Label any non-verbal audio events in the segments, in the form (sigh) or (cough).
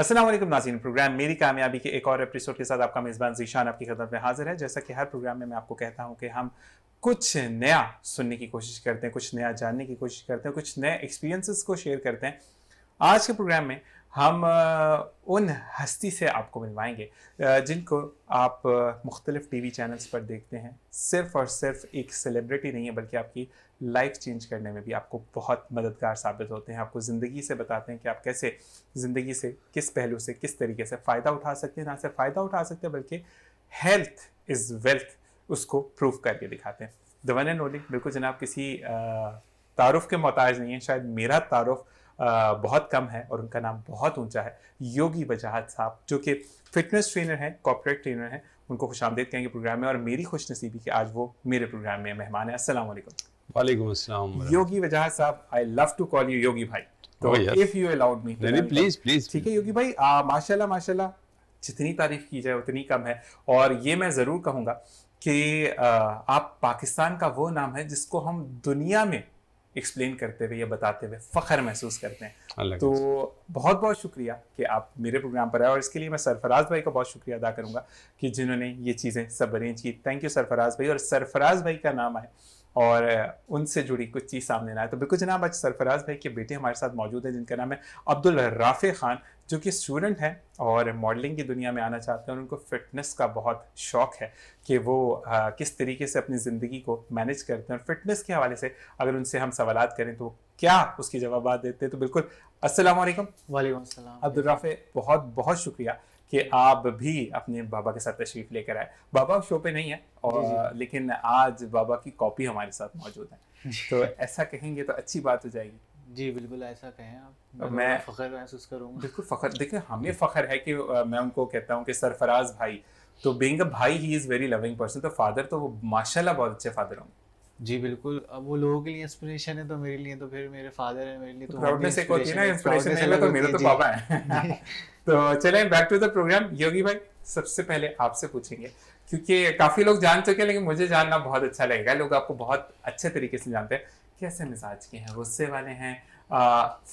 असलम नाजीन प्रोग्राम मेरी कामयाबी के एक और एपिसोड के साथ आपका मेज़बान जीशान आपकी खदमत में हाजिर है जैसा कि हर प्रोग्राम में मैं आपको कहता हूँ कि हम कुछ नया सुनने की कोशिश करते हैं कुछ नया जानने की कोशिश करते हैं कुछ नए एक्सपीरियंसेस को शेयर करते हैं आज के प्रोग्राम में हम उन हस्ती से आपको मिलवाएंगे जिनको आप मुख्तलिफ टी वी चैनल्स पर देखते हैं सिर्फ और सिर्फ एक सेलिब्रिटी नहीं है बल्कि आपकी लाइफ चेंज करने में भी आपको बहुत मददगार साबित होते हैं आपको ज़िंदगी से बताते हैं कि आप कैसे ज़िंदगी से किस पहलू से किस तरीके से फ़ायदा उठा सकते हैं ना सिर्फ फ़ायदा उठा सकते हैं बल्कि हेल्थ इज़ वेल्थ उसको प्रूव करके दिखाते हैं दवन एंड ओली बिल्कुल जनाब किसी तारुफ के मोहताज नहीं है शायद मेरा तारुफ़ बहुत कम है और उनका नाम बहुत ऊंचा है योगी वजाहत साहब जो कि फिटनेस ट्रेनर हैं कॉपरेट ट्रेनर हैं उनको खुश आमदेद कहेंगे प्रोग्राम में और मेरी खुश नसीबी कि आज वो मेरे प्रोग्राम में मेहमान है असल वालेकुम योगी वजाहत साहब I love to call you Yogi भाई तो if you allowed me please please ठीक है योगी भाई माशाल्लाह माशाल्लाह जितनी तारीफ की जाए उतनी कम है और ये मैं ज़रूर कहूँगा कि आप पाकिस्तान का वो नाम है जिसको हम दुनिया में एक्सप्लेन करते हुए या बताते हुए फ़ख्र महसूस करते हैं तो बहुत बहुत शुक्रिया कि आप मेरे प्रोग्राम पर आए और इसके लिए मैं सरफराज भाई का बहुत शुक्रिया अदा करूँगा कि जिन्होंने ये चीज़ें सब अरेंज की थैंक यू सरफराज भाई और सरफराज भाई का नाम है और उनसे जुड़ी कुछ चीज़ सामने लाए तो बिल्कुल जनाब आज सरफराज भाई के बेटे हमारे साथ मौजूद हैं जिनका नाम है अब्दुल राफ़े खान जो कि स्टूडेंट हैं और मॉडलिंग की दुनिया में आना चाहते हैं और उनको फ़िटनेस का बहुत शौक़ है कि वो आ, किस तरीके से अपनी ज़िंदगी को मैनेज करते हैं और फिटनेस के हवाले से अगर उनसे हम सवाल करें तो क्या उसके जवाब देते हैं तो बिल्कुल असलम वालेकुम वालेकुम अब्दुल राफ़े बहुत बहुत शुक्रिया कि आप भी अपने बाबा के साथ तशरीफ लेकर आए बाबा शो पे नहीं है और जी जी। लेकिन आज बाबा की कॉपी हमारे साथ मौजूद है तो ऐसा कहेंगे तो अच्छी बात हो जाएगी जी बिल्कुल ऐसा कहें आप मैं, मैं फ़ख्र महसूस करूँगा बिल्कुल फ़ख्र देखिए हमें फ़ख्र है कि मैं उनको कहता हूँ कि सरफराज भाई तो बींग भाई he is very loving person तो फादर तो वो माशाल्लाह बहुत अच्छे फादर होंगे जी बिल्कुल अब वो लोगों के लिए इंस्पिरेशन है तो मेरे लिए तो फिर मेरे फादर है मेरे लिए तो, तो प्राउडनेस एक होती है ना इंस्पिरेशन है तो मेरा तो पापा है (laughs) (laughs) तो चलें back to the programme Yogi भाई सबसे पहले आपसे पूछेंगे क्योंकि काफी लोग जान चुके हैं लेकिन मुझे जानना बहुत अच्छा लगेगा लोग आपको बहुत अच्छे तरीके से जानते हैं कैसे मिजाज के हैं गुस्से वाले हैं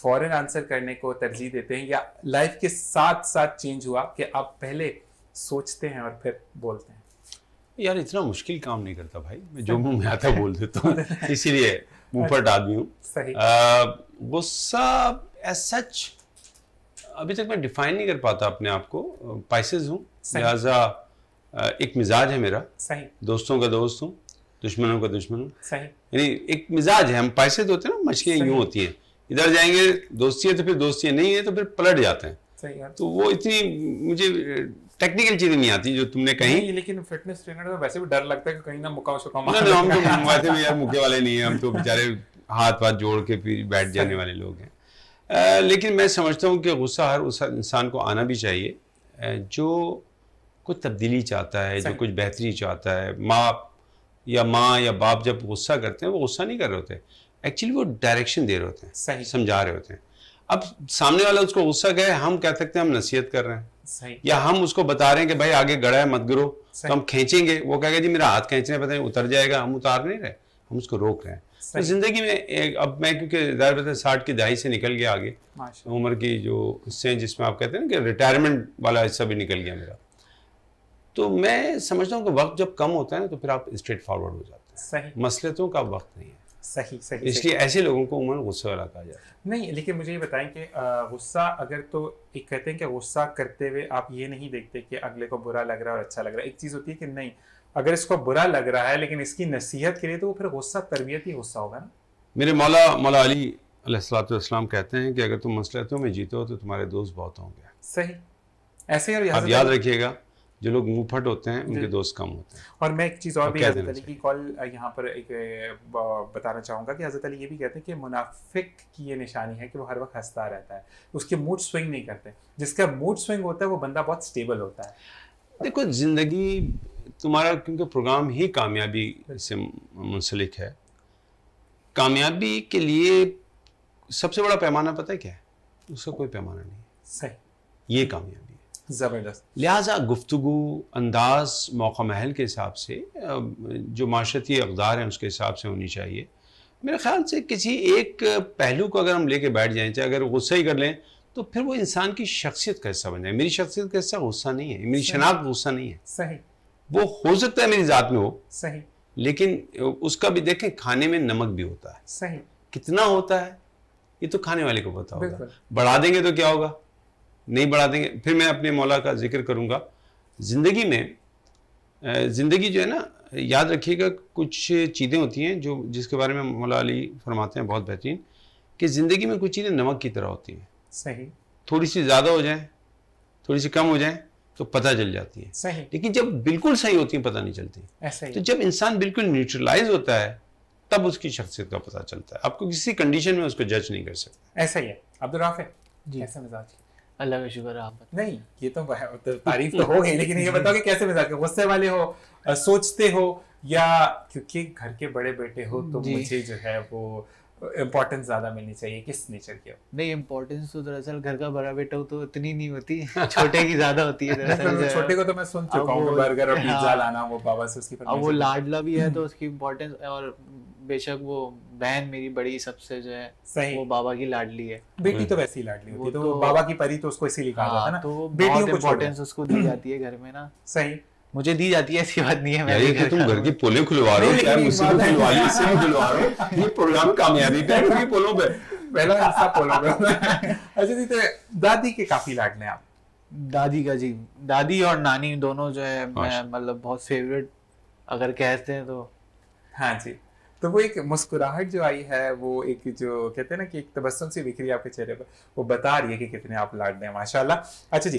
फॉरन आंसर करने को तरजीह देते हैं या लाइफ के साथ साथ चेंज हुआ कि आप पहले सोचते हैं और फिर बोलते हैं यार इतना मुश्किल काम नहीं करता भाई मैं जो मुंह में आता बोल देता हूँ (laughs) इसीलिए मुंह पर आदमी हूँ गुस्सा एज सच अभी तक मैं डिफाइन नहीं कर पाता अपने आप को पाइसेज हूँ लिहाजा एक मिजाज है मेरा सही दोस्तों का दोस्त हूँ दुश्मनों का दुश्मन हूँ सही यानी एक मिजाज है हम पाइसेस होते हैं ना मछलियाँ यूँ होती हैं इधर जाएंगे दोस्ती है तो फिर दोस्ती है, नहीं है तो फिर पलट जाते हैं तो वो इतनी मुझे टेक्निकल चीजें नहीं आती जो तुमने कही लेकिन फिटनेस ट्रेनर में वैसे भी डर लगता है कि कहीं ना मुकाम शुकाम हम तो (laughs) वैसे भी यार मुके वाले नहीं है हम तो बेचारे हाथ वाथ जोड़ के फिर बैठ जाने वाले लोग हैं लेकिन मैं समझता हूँ कि गुस्सा हर उस इंसान को आना भी चाहिए जो कुछ तब्दीली चाहता है जो कुछ बेहतरी चाहता है माँ या माँ या बाप जब गुस्सा करते हैं वो गुस्सा नहीं कर रहे होते एक्चुअली वो डायरेक्शन दे रहे होते हैं समझा रहे होते हैं अब सामने वाला उसको गुस्सा गए हम कह सकते हैं हम नसीहत कर रहे हैं सही या हम उसको बता रहे हैं कि भाई आगे गड़ा है मत गिरो तो हम खींचेंगे वो कहेगा जी मेरा हाथ खींचने पता नहीं उतर जाएगा हम उतार नहीं रहे हम उसको रोक रहे हैं तो ज़िंदगी में एक अब मैं क्योंकि साठ की दहाई से निकल गया आगे उम्र की जो हिस्से हैं जिसमें आप कहते हैं ना कि रिटायरमेंट वाला हिस्सा भी निकल गया मेरा तो मैं समझता हूँ कि वक्त जब कम होता है ना तो फिर आप स्ट्रेट फॉरवर्ड हो जाते हैं मसलतों का वक्त नहीं है सही सही इसलिए ऐसे लोगों को उम्र गुस्सा वाला कहा जाए नहीं लेकिन मुझे ये बताएं कि गुस्सा अगर तो एक कहते हैं कि गुस्सा करते हुए आप ये नहीं देखते कि अगले को बुरा लग रहा है और अच्छा लग रहा है एक चीज़ होती है कि नहीं अगर इसको बुरा लग रहा है लेकिन इसकी नसीहत के लिए तो वो फिर गुस्सा तरबियत ही गुस्सा होगा ना मेरे मौला मौला अली सलाम कहते हैं कि अगर तुम मसलतों में जीतो तो तुम्हारे दोस्त बहुत होंगे सही ऐसे ही याद रखिएगा जो लोग फट होते हैं उनके दोस्त कम होते हैं और मैं एक चीज़ और भी हज़रत अली की कॉल यहाँ पर एक बताना चाहूंगा कि हज़रत अली ये भी कहते हैं कि मुनाफिक की ये निशानी है कि वो हर वक्त हंसता रहता है उसके मूड स्विंग नहीं करते जिसका मूड स्विंग होता है वो बंदा बहुत स्टेबल होता है देखो ज़िंदगी तुम्हारा क्योंकि प्रोग्राम ही कामयाबी से मुंसलिक है कामयाबी के लिए सबसे बड़ा पैमाना पता है क्या है उसका कोई पैमाना नहीं सही ये कामयाबी ज़बरदस्त लिहाजा गुफ्तु अंदाज मौका महल के हिसाब से जो माशरती अकदार हैं उसके हिसाब से होनी चाहिए मेरे ख्याल से किसी एक पहलू को अगर हम लेके बैठ जाएं चाहे अगर गुस्सा ही कर लें तो फिर वो इंसान की शख्सियत का हिस्सा बन जाए मेरी शख्सियत का हिस्सा गुस्सा नहीं है मेरी शनाख्त गुस्सा नहीं है सही वो हो सकता है मेरी ज़ात में हो सही लेकिन उसका भी देखें खाने में नमक भी होता है सही कितना होता है ये तो खाने वाले को पता होगा बढ़ा देंगे तो क्या होगा नहीं बढ़ा देंगे फिर मैं अपने मौला का जिक्र करूँगा ज़िंदगी में ज़िंदगी जो है ना याद रखिएगा कुछ चीज़ें होती हैं जो जिसके बारे में मौला अली फरमाते हैं बहुत बेहतरीन कि ज़िंदगी में कुछ चीज़ें नमक की तरह होती हैं सही थोड़ी सी ज़्यादा हो जाए थोड़ी सी कम हो जाए तो पता चल जाती है सही लेकिन जब बिल्कुल सही होती है पता नहीं चलती ऐसे तो जब इंसान बिल्कुल न्यूट्रलाइज होता है तब उसकी शख्सियत का पता चलता है आपको किसी कंडीशन में उसको जज नहीं कर सकते ऐसा ही है अब्दुल राफे जी ऐसा मिजाज अल्लाह का शुक्र आप नहीं ये तो, तो, तारीफ तो हो गई लेकिन ये बताओ कि कैसे मजाक गुस्से वाले हो सोचते हो या क्योंकि घर के बड़े बेटे हो तो मुझे जो है वो इम्पोर्टेंस ज्यादा मिलनी चाहिए किस नेचर की नहीं इम्पोर्टेंस तो दरअसल घर का बड़ा बेटा हो तो इतनी नहीं होती (laughs) छोटे की ज्यादा होती है दरअसल तो छोटे को तो मैं सुन चुका हूँ बर्गर और पिज्जा हाँ। लाना वो बाबा से उसकी अब वो लाडला भी है तो उसकी इम्पोर्टेंस और बेशक वो बहन मेरी बड़ी सबसे जो है सही वो बाबा की लाडली है बेटी तो हम्म। वैसे ही लाडली होती है तो, तो बाबा की परी तो उसको इसीलिए कहा जाता है ना हाँ, तो बेटियों को इंपॉर्टेंस उसको दी जाती है घर में ना सही मुझे दी जाती है ऐसी बात नहीं है मैं ये तो तुम घर की पोले खुलवा रहे हो चाहे मुझसे भी खुलवा लो इससे भी खुलवा रहे हो ये प्रोग्राम कामयाबी पे है कि पोलों पे पहला हिस्सा पोलों पे अच्छा जी तो दादी के काफी लाडले आप दादी का जी दादी और नानी दोनों जो है मैं अच्छा। मतलब बहुत फेवरेट अगर कहते हैं तो हाँ जी तो वो एक मुस्कुराहट जो आई है वो एक जो कहते हैं ना कि एक तबस्म सी बिखरी आपके चेहरे पर वो बता रही है कि कितने आप लाडले हैं माशाल्लाह अच्छा जी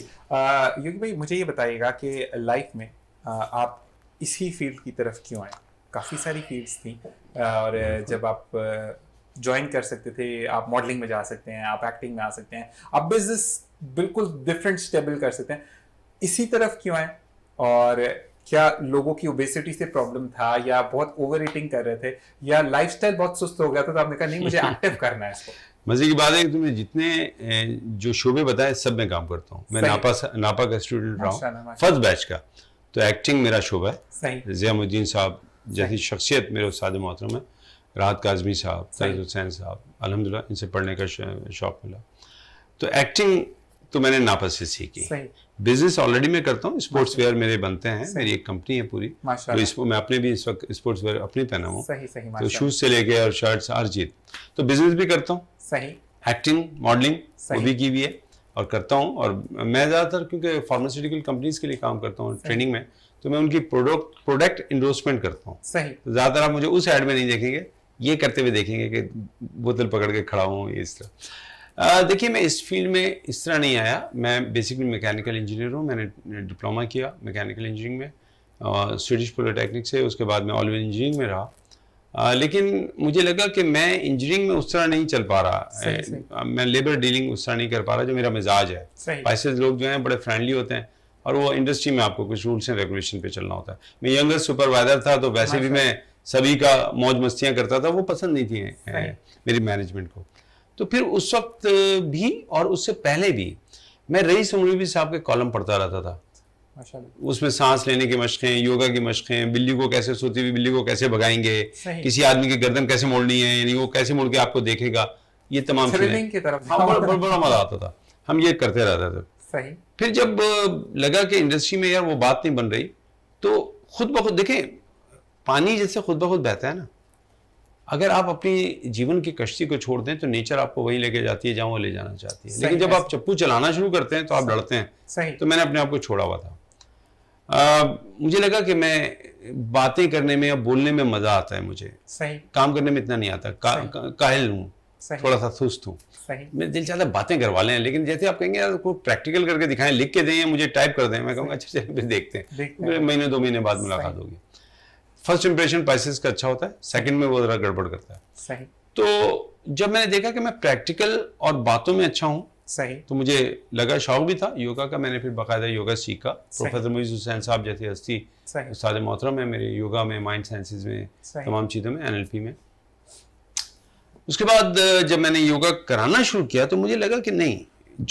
योगी भाई मुझे ये बताइएगा कि लाइफ में आ, आप इसी फील्ड की तरफ क्यों आए काफ़ी सारी फील्ड्स थी और जब आप ज्वाइन कर सकते थे आप मॉडलिंग में जा सकते हैं आप एक्टिंग में आ सकते हैं आप बिजनेस बिल्कुल डिफरेंट स्टेबल कर सकते हैं इसी तरफ क्यों आए और क्या लोगों की ओबेसिटी से प्रॉब्लम था या बहुत ओवर ईटिंग कर रहे थे या लाइफ बहुत सुस्त हो गया था तो आपने कहा नहीं मुझे एक्टिव (laughs) करना है मजे की बात है कि तुमने जितने जो शोबे बताए सब में काम करता हूँ मैं नापा नापा का स्टूडेंट रहा हूँ फर्स्ट बैच का तो एक्टिंग मेरा शोबा है जयामुद्दीन साहब जैसी शख्सियत मेरे उस्ताद मोहतरम है राहत काजमी साहब तैज हुसैन साहब अलहमदिल्ला इनसे पढ़ने का शौक़ मिला तो एक्टिंग तो मैंने नापस से सीखी बिजनेस ऑलरेडी मैं करता हूँ स्पोर्ट्स वेयर मेरे बनते हैं मेरी एक कंपनी है पूरी तो इस, मैं अपने भी इस वक्त स्पोर्ट्स वेयर अपने पहना हूँ तो शूज से लेके और शर्ट्स हर चीज तो बिजनेस भी करता हूँ सही एक्टिंग मॉडलिंग वो भी की हुई है और करता हूँ और मैं ज़्यादातर क्योंकि फार्मास्यूटिकल कंपनीज के लिए काम करता हूँ ट्रेनिंग में तो मैं उनकी प्रोडक्ट प्रोडक्ट इंडोर्समेंट करता हूँ तो ज़्यादातर आप मुझे उस एड में नहीं देखेंगे ये करते हुए देखेंगे कि बोतल पकड़ के खड़ा हूँ इस तरह देखिए मैं इस फील्ड में इस तरह नहीं आया मैं बेसिकली मैकेनिकल इंजीनियर हूँ मैंने डिप्लोमा किया मैकेनिकल इंजीनियरिंग में स्वीडिश पॉलिटेक्निक से उसके बाद मैं ऑल इंजीनियरिंग में रहा आ, लेकिन मुझे लगा कि मैं इंजीनियरिंग में उस तरह नहीं चल पा रहा सही, सही। मैं लेबर डीलिंग उस तरह नहीं कर पा रहा जो मेरा मिजाज है वैसे लोग जो हैं बड़े फ्रेंडली होते हैं और वो इंडस्ट्री में आपको कुछ रूल्स एंड रेगुलेशन पे चलना होता है मैं यंगर सुपरवाइजर था तो वैसे भी मैं सभी का मौज मस्तियाँ करता था वो पसंद नहीं थी मेरी मैनेजमेंट को तो फिर उस वक्त भी और उससे पहले भी मैं रईस उमरवी साहब के कॉलम पढ़ता रहता था उसमें सांस लेने की मशक़ें योगा की मशक़ें बिल्ली को कैसे सोती हुई बिल्ली को कैसे भगाएंगे किसी आदमी की गर्दन कैसे मोड़नी है यानी वो कैसे मुड़ के आपको देखेगा ये तमाम चीजें की तरफ हाँ बड़ा बड़ा मजा आता था हम ये करते रहते थे फिर जब लगा कि इंडस्ट्री में यार वो बात नहीं बन रही तो खुद ब खुद देखें पानी जैसे खुद ब खुद बहता है ना अगर आप अपनी जीवन की कश्ती को छोड़ दें तो नेचर आपको वही लेके जाती है जहां वो ले जाना चाहती है लेकिन जब आप चप्पू चलाना शुरू करते हैं तो आप डरते हैं सही तो मैंने अपने आप को छोड़ा हुआ था आ, मुझे लगा कि मैं बातें करने में या बोलने में मजा आता है मुझे सही काम करने में इतना नहीं आता का, का, काहिल हूँ थोड़ा सा सुस्त हूँ मैं दिल चाहता बातें करवा लें लेकिन जैसे आप कहेंगे यार कोई प्रैक्टिकल करके दिखाएं लिख के दें मुझे टाइप कर दें मैं कहूँगा अच्छा चलिए फिर देखते हैं महीने दो महीने बाद मुलाकात होगी फर्स्ट इंप्रेशन पाइसिस का अच्छा होता है सेकंड में वो जरा गड़बड़ करता है सही तो जब मैंने देखा कि मैं प्रैक्टिकल और बातों में अच्छा हूँ सही तो मुझे लगा शौक भी था योगा का मैंने फिर बाकायदा योगा सीखा प्रोफेसर मुईज हुसैन साहब जैसे हस्ती उस्ताद मोहतरम है मेरे योगा में माइंड साइंसिस में तमाम चीज़ों में एनएलपी में उसके बाद जब मैंने योगा कराना शुरू किया तो मुझे लगा कि नहीं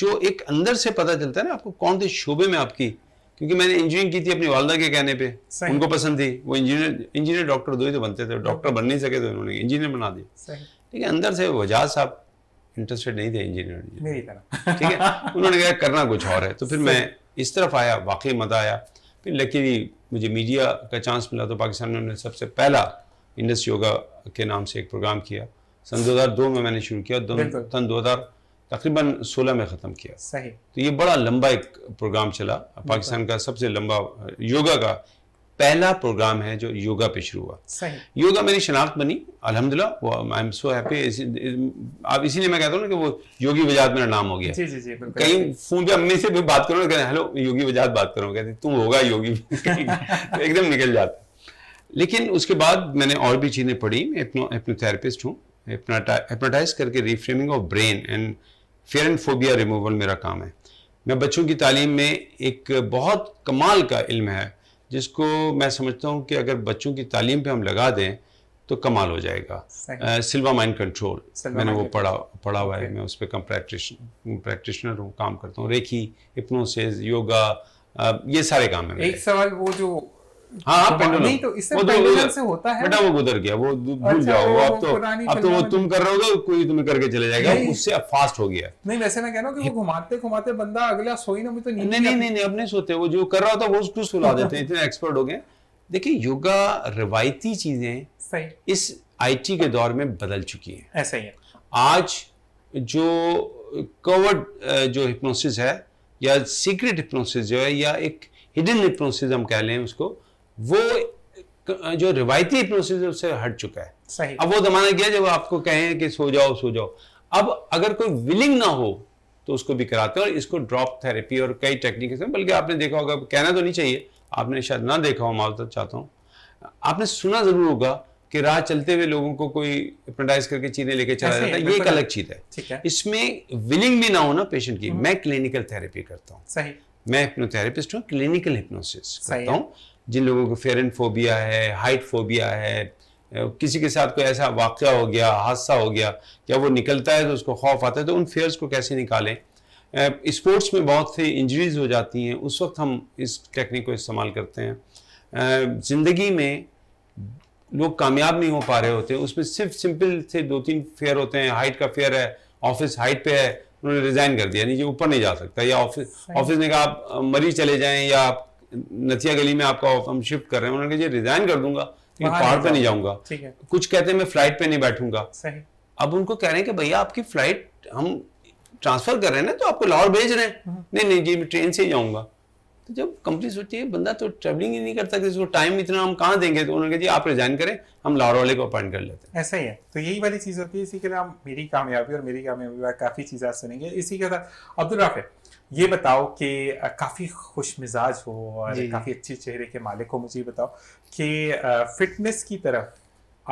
जो एक अंदर से पता चलता है ना आपको कौन से शोबे में आपकी क्योंकि मैंने इंजीनियरिंग की थी अपनी वालदा के कहने पे उनको पसंद थी वो इंजीनियर इंजीनियर डॉक्टर दो ही तो बनते थे डॉक्टर बन नहीं सके तो उन्होंने इंजीनियर बना दिया ठीक है अंदर से वजाज साहब इंटरेस्टेड नहीं थे इंजीनियर (laughs) ठीक है उन्होंने कहा करना कुछ और है तो फिर मैं इस तरफ आया वाकई मजा आया फिर लकीली मुझे मीडिया का चांस मिला तो पाकिस्तान में उन्होंने सबसे पहला इंडस्ट्री योगा के नाम से एक प्रोग्राम किया सन दो में मैंने शुरू किया सन हज़ार तकरीबन 16 में ख़त्म किया सही तो ये बड़ा लंबा एक प्रोग्राम चला पाकिस्तान का सबसे लंबा योगा का पहला प्रोग्राम है जो योगा पे शुरू हुआ सही योगा मेरी शनाख्त बनी अलहमदिल्ला वो आई एम सो हैप्पी आप इसीलिए मैं कहता हूँ ना कि वो योगी वजात मेरा नाम हो गया जी जी जी कहीं फोन पे अम्मी से भी बात करो कहते हेलो योगी वजात बात करो कहते तू होगा योगी (laughs) तो एकदम निकल जाता लेकिन उसके बाद मैंने और भी चीज़ें पढ़ी मैं एप्नो हूँ करके reframing of brain and fear and phobia removal मेरा काम है मैं बच्चों की तालीम में एक बहुत कमाल का इल्म है जिसको मैं समझता हूँ कि अगर बच्चों की तालीम पे हम लगा दें तो कमाल हो जाएगा सिल्वा माइंड कंट्रोल मैंने वो पढ़ा पढ़ा हुआ है मैं उस पर कम प्रैक्टिशनर हूँ काम करता हूँ रेखी हिप्नोसिस योगा ये सारे काम है एक सवाल वो जो हाँ, हाँ तो तो होता है सोते वो जो कर रहा होता है देते हैं इतने एक्सपर्ट हो गए योगा रिवायती चीजें इस आई टी के दौर में बदल चुकी है ऐसा ही आज जो कवर्ड जो हिप्नोसिस है या सीक्रेट हिप्नोसिस जो है या एक हिडन हिप्नोसिस हम कह लें उसको वो जो रिवायती प्रोसीजर से हट चुका है सही अब वो जमाना गया जब आपको कहें कि सो जाओ सो जाओ अब अगर कोई विलिंग ना हो तो उसको भी कराते हैं और इसको ड्रॉप थेरेपी और कई टेक्निक बल्कि आपने देखा होगा कहना तो नहीं चाहिए आपने शायद ना देखा हो माल तक तो चाहता हूँ आपने सुना जरूर होगा कि राह चलते हुए लोगों को कोई हिप्नोटाइज करके चीजें लेके चला जाता है ये एक अलग चीज है इसमें विलिंग भी ना हो ना पेशेंट की हम्म। मैं क्लिनिकल थेरेपी करता हूँ मैं हिप्नोथेरेपिस्ट हूँ क्लिनिकल हिप्नोसिस करता हूँ जिन लोगों को फेरन फोबिया है हाइट फोबिया है किसी के साथ कोई ऐसा वाक़ हो गया हादसा हो गया या वो निकलता है तो उसको खौफ आता है तो उन फेयर्स को कैसे निकालें स्पोर्ट्स में बहुत सी इंजरीज हो जाती हैं उस वक्त हम इस टेक्निक को इस्तेमाल करते हैं ज़िंदगी में लोग कामयाब नहीं हो पा रहे होते उसमें सिर्फ सिंपल से दो तीन फेयर होते हैं हाइट का फेयर है ऑफिस हाइट पे है उन्होंने रिज़ाइन कर दिया नीचे ऊपर नहीं जा सकता या ऑफिस ऑफिस ने कहा आप मरीज चले जाएं या आप नथिया गली में आपका ऑफ हम शिफ्ट कर रहे हैं उन्होंने कहा रिजाइन कर दूंगा पहाड़ पे नहीं जाऊंगा कुछ कहते हैं मैं फ्लाइट पे नहीं बैठूंगा अब उनको कह रहे हैं कि भैया आपकी फ्लाइट हम ट्रांसफर कर रहे हैं ना तो आपको लाहौर भेज रहे हैं हम्म। नहीं नहीं जी मैं ट्रेन से ही जाऊंगा तो जब कंपनी सोचती है बंदा तो ट्रेवलिंग ही नहीं करता सकता टाइम इतना हम कहाँ देंगे तो उन्होंने कहा जी आप रिजाइन करें हम लाहौर वाले को अपॉइंट कर लेते हैं ऐसा ही है तो यही वाली चीज़ होती है इसी के नाम मेरी कामयाबी और मेरी कामयाबी काफ़ी चीज़ें सुनेंगे इसी के साथ अब्दुल राफे ये बताओ कि काफ़ी खुश मिजाज हो और काफ़ी अच्छे चेहरे के मालिक हो मुझे बताओ कि फिटनेस की तरफ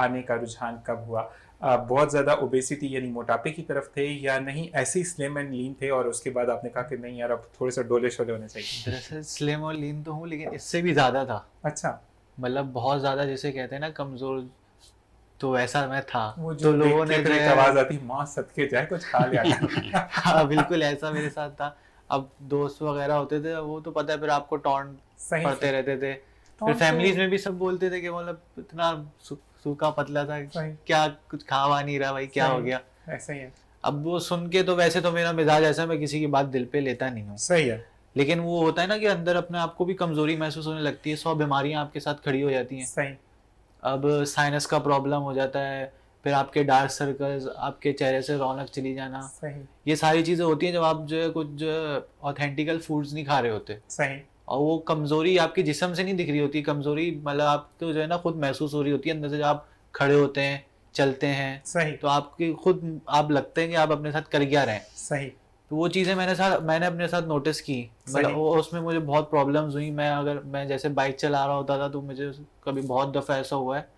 आने का रुझान कब हुआ बहुत ज़्यादा ओबेसिटी यानी मोटापे की तरफ थे या नहीं ऐसे ही स्लिम एंड लीन थे और उसके बाद आपने कहा कि नहीं यार अब थोड़े से डोले शोले होने चाहिए दरअसल स्लिम और लीन तो हूँ लेकिन इससे भी ज़्यादा था अच्छा मतलब बहुत ज़्यादा जैसे कहते हैं ना कमज़ोर तो ऐसा मैं था तो लोगों ने तो आवाज आती माँ सदके जाए कुछ खा लिया (laughs) हाँ बिल्कुल ऐसा मेरे साथ था अब दोस्त वगैरह होते थे वो तो पता है फिर आपको टॉन्ट पढ़ते रहते थे फिर फैमिलीज तो में भी सब बोलते थे कि मतलब इतना सूखा पतला था क्या कुछ खावा नहीं रहा भाई क्या हो गया ऐसे ही है अब वो सुन के तो वैसे तो मेरा मिजाज ऐसा है मैं किसी की बात दिल पे लेता नहीं हूँ सही है लेकिन वो होता है ना कि अंदर अपने आप को भी कमजोरी महसूस होने लगती है सौ बीमारियां आपके साथ खड़ी हो जाती हैं सही अब साइनस का प्रॉब्लम हो जाता है फिर आपके डार्क सर्कल्स आपके चेहरे से रौनक चली जाना सही ये सारी चीज़ें होती हैं जब आप जो है कुछ ऑथेंटिकल फूड्स नहीं खा रहे होते सही और वो कमज़ोरी आपके जिसम से नहीं दिख रही होती कमज़ोरी मतलब आपको जो है ना खुद महसूस हो रही होती है अंदर से जब आप खड़े होते हैं चलते हैं सही तो आपकी खुद आप लगते हैं कि आप अपने साथ कर क्या रहे हैं सही तो वो चीज़ें मैंने साथ मैंने अपने साथ नोटिस की मतलब उसमें मुझे बहुत प्रॉब्लम्स हुई मैं अगर मैं जैसे बाइक चला रहा होता था तो मुझे कभी बहुत दफ़ा ऐसा हुआ है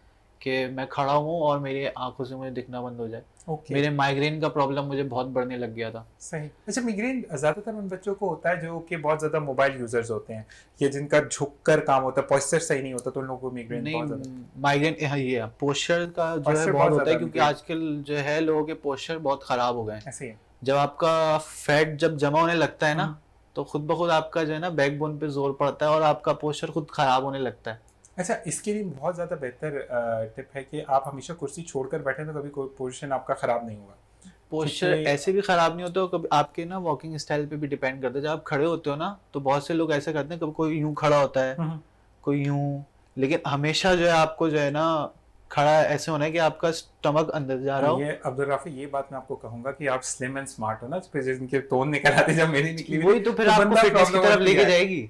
कि मैं खड़ा हूँ और मेरी आंखों से मुझे दिखना बंद हो जाए okay. मेरे माइग्रेन का प्रॉब्लम मुझे बहुत बढ़ने लग गया था सही अच्छा मिग्रेन ज़्यादातर उन बच्चों को होता है जो कि बहुत ज़्यादा मोबाइल यूजर्स होते हैं ये जिनका झुक कर काम होता है पोस्टर सही नहीं होता तो उन लोगों को मिग्रेन नहीं माइग्रेन हाँ ये पोस्टर का जो है बहुत, होता है क्योंकि आजकल जो है लोगों के पोस्चर बहुत ख़राब हो गए हैं जब आपका फैट जब जमा होने लगता है ना हाँ। तो खुद ब खुद आपका जो है ना बैकबोन पे जोर पड़ता है और आपका पोस्चर खुद खराब होने लगता है अच्छा इसके लिए बहुत ज़्यादा बेहतर टिप है कि आप हमेशा कुर्सी छोड़कर बैठे तो कभी कोई पोजिशन आपका ख़राब नहीं होगा पोस्चर ऐसे भी खराब नहीं होता कभी आपके ना वॉकिंग स्टाइल पे भी डिपेंड करता है जब आप खड़े होते हो ना तो बहुत से लोग ऐसा करते हैं कभी कोई यूं खड़ा होता है हम्म। कोई यूं लेकिन हमेशा जो है आपको जो है ना खड़ा ऐसे होना है कि आपका स्टमक अंदर जा रहा हो ये अब्दुल राफी ये बात मैं आपको कहूंगा कि आप स्लिम एंड स्मार्ट हो ना जिनके टोन निकल आते जब मेरी निकली वही तो फिर तो आपको फिटनेस की तरफ लेके जाएगी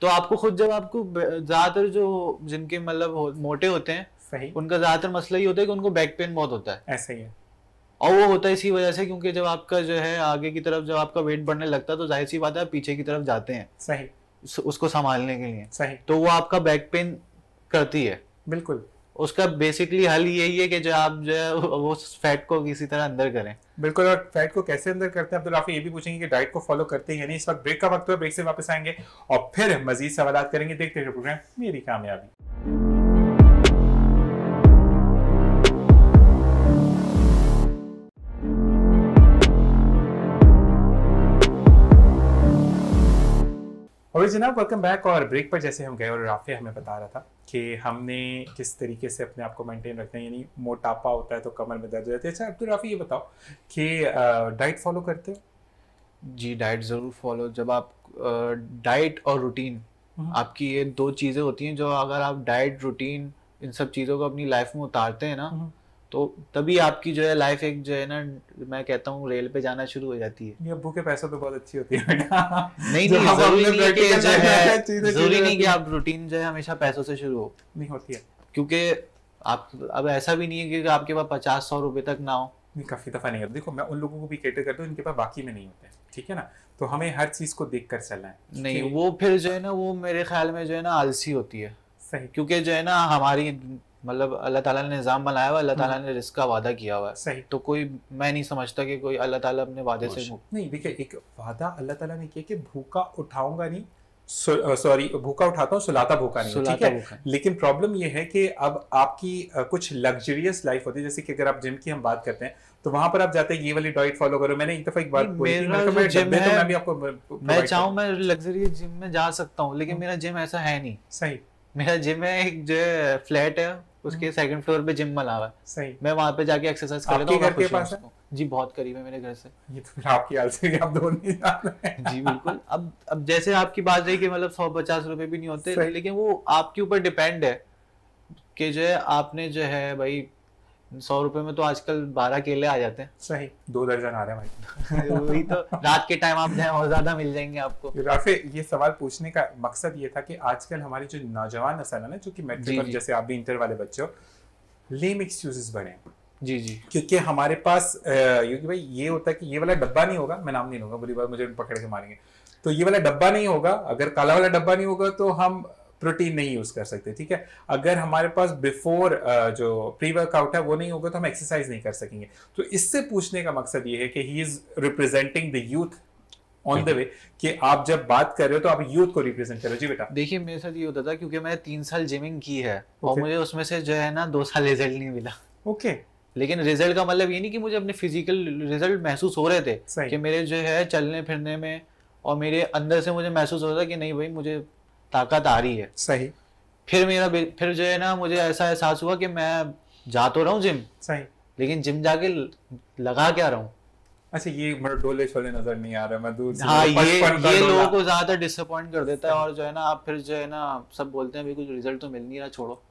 तो आपको खुद जब आपको ज्यादातर जो जिनके मतलब मोटे होते हैं सही उनका ज्यादातर मसला ये होता है कि उनको बैक पेन बहुत होता है ऐसा ही है और वो होता है इसी वजह से क्योंकि जब आपका जो है आगे की तरफ जब आपका वेट बढ़ने लगता है तो जाहिर सी बात है आप पीछे की तरफ जाते हैं सही उसको संभालने के लिए सही तो वो आपका बैक पेन करती है बिल्कुल उसका बेसिकली हल यही है कि जो आप जो है वो फैट को किसी तरह अंदर करें बिल्कुल और फैट को कैसे अंदर करते हैं अब्दुल राफी ये भी पूछेंगे कि डाइट को फॉलो करते हैं यानी इस वक्त ब्रेक का वक्त है ब्रेक से वापस आएंगे और फिर मजीद सवाल करेंगे देखते हैं प्रोग्राम मेरी कामयाबी और जनाब वेलकम बैक और ब्रेक पर जैसे हम गए और राफे हमें बता रहा था कि हमने किस तरीके से अपने आप को मेंटेन रखना है यानी मोटापा होता है तो कमर में दर्द जाती है अच्छा अब्दुल तो राफी ये बताओ कि डाइट फॉलो करते हो जी डाइट ज़रूर फॉलो जब आप डाइट और रूटीन हम्म। आपकी ये दो चीज़ें होती हैं जो अगर आप डाइट रूटीन इन सब चीज़ों को अपनी लाइफ में उतारते हैं ना हम्म। तो तभी आपकी जो है लाइफ एक जो है ना मैं कहता हूँ रेल पे जाना शुरू हो जाती है ये अबू के पैसे तो बहुत अच्छी होती है नहीं नहीं जरूरी नहीं कि जो है जरूरी नहीं कि आप रूटीन जो है हमेशा पैसों से शुरू हो नहीं होती है क्योंकि आप अब ऐसा भी नहीं है कि आपके पास पचास सौ रुपए तक ना हो नहीं काफ़ी दफ़ा नहीं करते देखो मैं उन लोगों को भी कैटर करता हूँ इनके पास बाकी में नहीं होते ठीक है ना तो हमें हर चीज़ को देख कर चलना है नहीं वो फिर जो है ना वो मेरे ख्याल में जो है ना आलसी होती है सही क्योंकि जो है ना हमारी मतलब अल्लाह ताला ने निज़ाम बनाया हुआ अल्लाह ताला हम्म। ने रिस्क का वादा किया हुआ है सही तो कोई मैं नहीं समझता कि कोई अल्लाह ताला अपने वादे से नहीं देखिए एक वादा अल्लाह ताला ने किया कि भूखा उठाऊंगा नहीं सॉरी भूखा उठाता हूँ सुलाता भूखा नहीं ठीक है लेकिन प्रॉब्लम यह है कि अब आपकी कुछ लग्जरियस लाइफ होती है जैसे कि अगर आप जिम की हम बात करते हैं तो वहां पर आप जाते हैं ये वाली डाइट फॉलो करो मैंने एक दफा एक बात मैं तो चाहूँ मैं लग्जरी जिम में जा सकता हूँ लेकिन हाँ। मेरा जिम ऐसा है नहीं सही मेरा जिम है एक जो फ्लैट है उसके सेकंड फ्लोर पे जिम बना हुआ सही मैं वहां पे जाके एक्सरसाइज कर लेता हूँ जी बहुत करीब है मेरे घर से ये तो आपकी आलसी है आप दोनों जी बिल्कुल अब अब जैसे आपकी बात रही कि मतलब सौ पचास रुपए भी नहीं होते लेकिन वो आपके ऊपर डिपेंड है कि जो है आपने जो है भाई सौ रुपए में तो आजकल बारह केले आ जाते हैं सही दो दर्जन आ रहे हैं भाई (laughs) वही तो रात के टाइम आप जाए और ज्यादा मिल जाएंगे आपको राफे ये सवाल पूछने का मकसद ये था कि आजकल हमारी जो नौजवान नसल है ना जो कि मेट्रिक जैसे आप भी इंटर वाले बच्चे हो लेम एक्सक्यूजेस बने जी जी क्योंकि हमारे पास क्योंकि भाई ये होता है कि ये वाला डब्बा नहीं होगा मैं नाम नहीं लूंगा बुरी बात मुझे पकड़ के मारेंगे तो ये वाला डब्बा नहीं होगा अगर काला वाला डब्बा नहीं होगा तो हम प्रोटीन नहीं यूज कर सकते ठीक है अगर हमारे पास बिफोर जो प्री वर्कआउट है वो नहीं होगा तो हम एक्सरसाइज नहीं कर सकेंगे तो इससे पूछने का मकसद ये है कि he is representing the youth on the way कि आप जब बात कर रहे हो तो आप यूथ को रिप्रेजेंट करो जी बेटा देखिए मेरे साथ ये होता था क्योंकि मैंने तीन साल जिमिंग की है okay. और मुझे उसमें से जो है ना दो साल रिजल्ट नहीं मिला ओके okay. लेकिन रिजल्ट का मतलब ये नहीं कि मुझे अपने फिजिकल रिजल्ट महसूस हो रहे थे कि मेरे जो है चलने फिरने में और मेरे अंदर से मुझे महसूस हो रहा था कि नहीं भाई मुझे ताकत आ रही है सही फिर मेरा फिर जो है ना मुझे ऐसा एहसास हुआ कि मैं जा तो रहा हूँ जिम सही लेकिन जिम जाके लगा क्या रहा हूँ अच्छा ये डोले छोले नजर नहीं आ रहा मैं दूर हाँ ये ये लोगों को ज्यादा डिसअपॉइंट कर देता है और जो है ना आप फिर जो है ना सब बोलते हैं कुछ रिजल्ट तो मिल नहीं रहा छोड़ो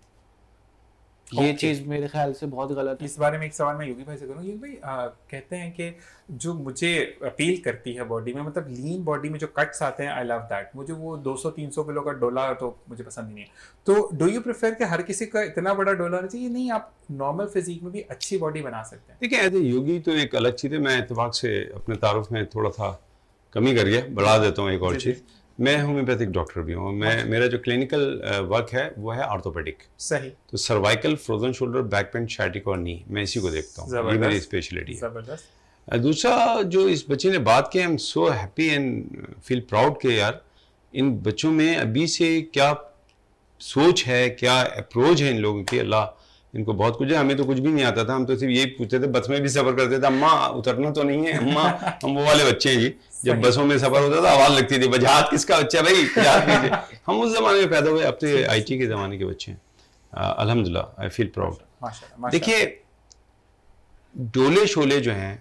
ये okay. चीज मेरे ख्याल से बहुत गलत है इस बारे में एक सवाल मैं योगी भाई से करूँ योगी भाई आ, कहते हैं कि जो मुझे अपील करती है बॉडी में मतलब लीन बॉडी में जो कट्स आते हैं आई लव दैट मुझे वो 200-300 किलो का डोला तो मुझे पसंद ही नहीं है तो डू यू प्रेफर कि हर किसी का इतना बड़ा डोला होना चाहिए नहीं आप नॉर्मल फिजिक में भी अच्छी बॉडी बना सकते हैं देखिए एज ए योगी तो एक अलग चीज़ है मैं इतफाक से अपने तारुफ में थोड़ा सा कमी कर गया बढ़ा देता हूँ एक और चीज़ मैं होम्योपैथिक डॉक्टर भी हूँ मैं अच्छा। मेरा जो क्लिनिकल वर्क है वो है ऑर्थोपेडिक सही तो cervical frozen shoulder back pain sciatic और नी मैं इसी को देखता हूँ ये मेरी स्पेशलिटी है दूसरा जो इस बच्चे ने बात की I am so happy and feel proud के यार इन बच्चों में अभी से क्या सोच है क्या अप्रोच है इन लोगों की अल्लाह इनको बहुत कुछ है हमें तो कुछ भी नहीं आता था हम तो सिर्फ यही पूछते थे बस में भी सफर करते थे अम्मा उतरना तो नहीं है अम्मा (laughs) हम वो वाले बच्चे हैं जी जब बसों में सफर होता था आवाज लगती थी बजात किसका बच्चा भाई (laughs) हम उस जमाने में पैदा हुए अब तो ये आई के जमाने के बच्चे हैं अलहमदुल्ला आई फील प्राउड देखिए डोले शोले जो हैं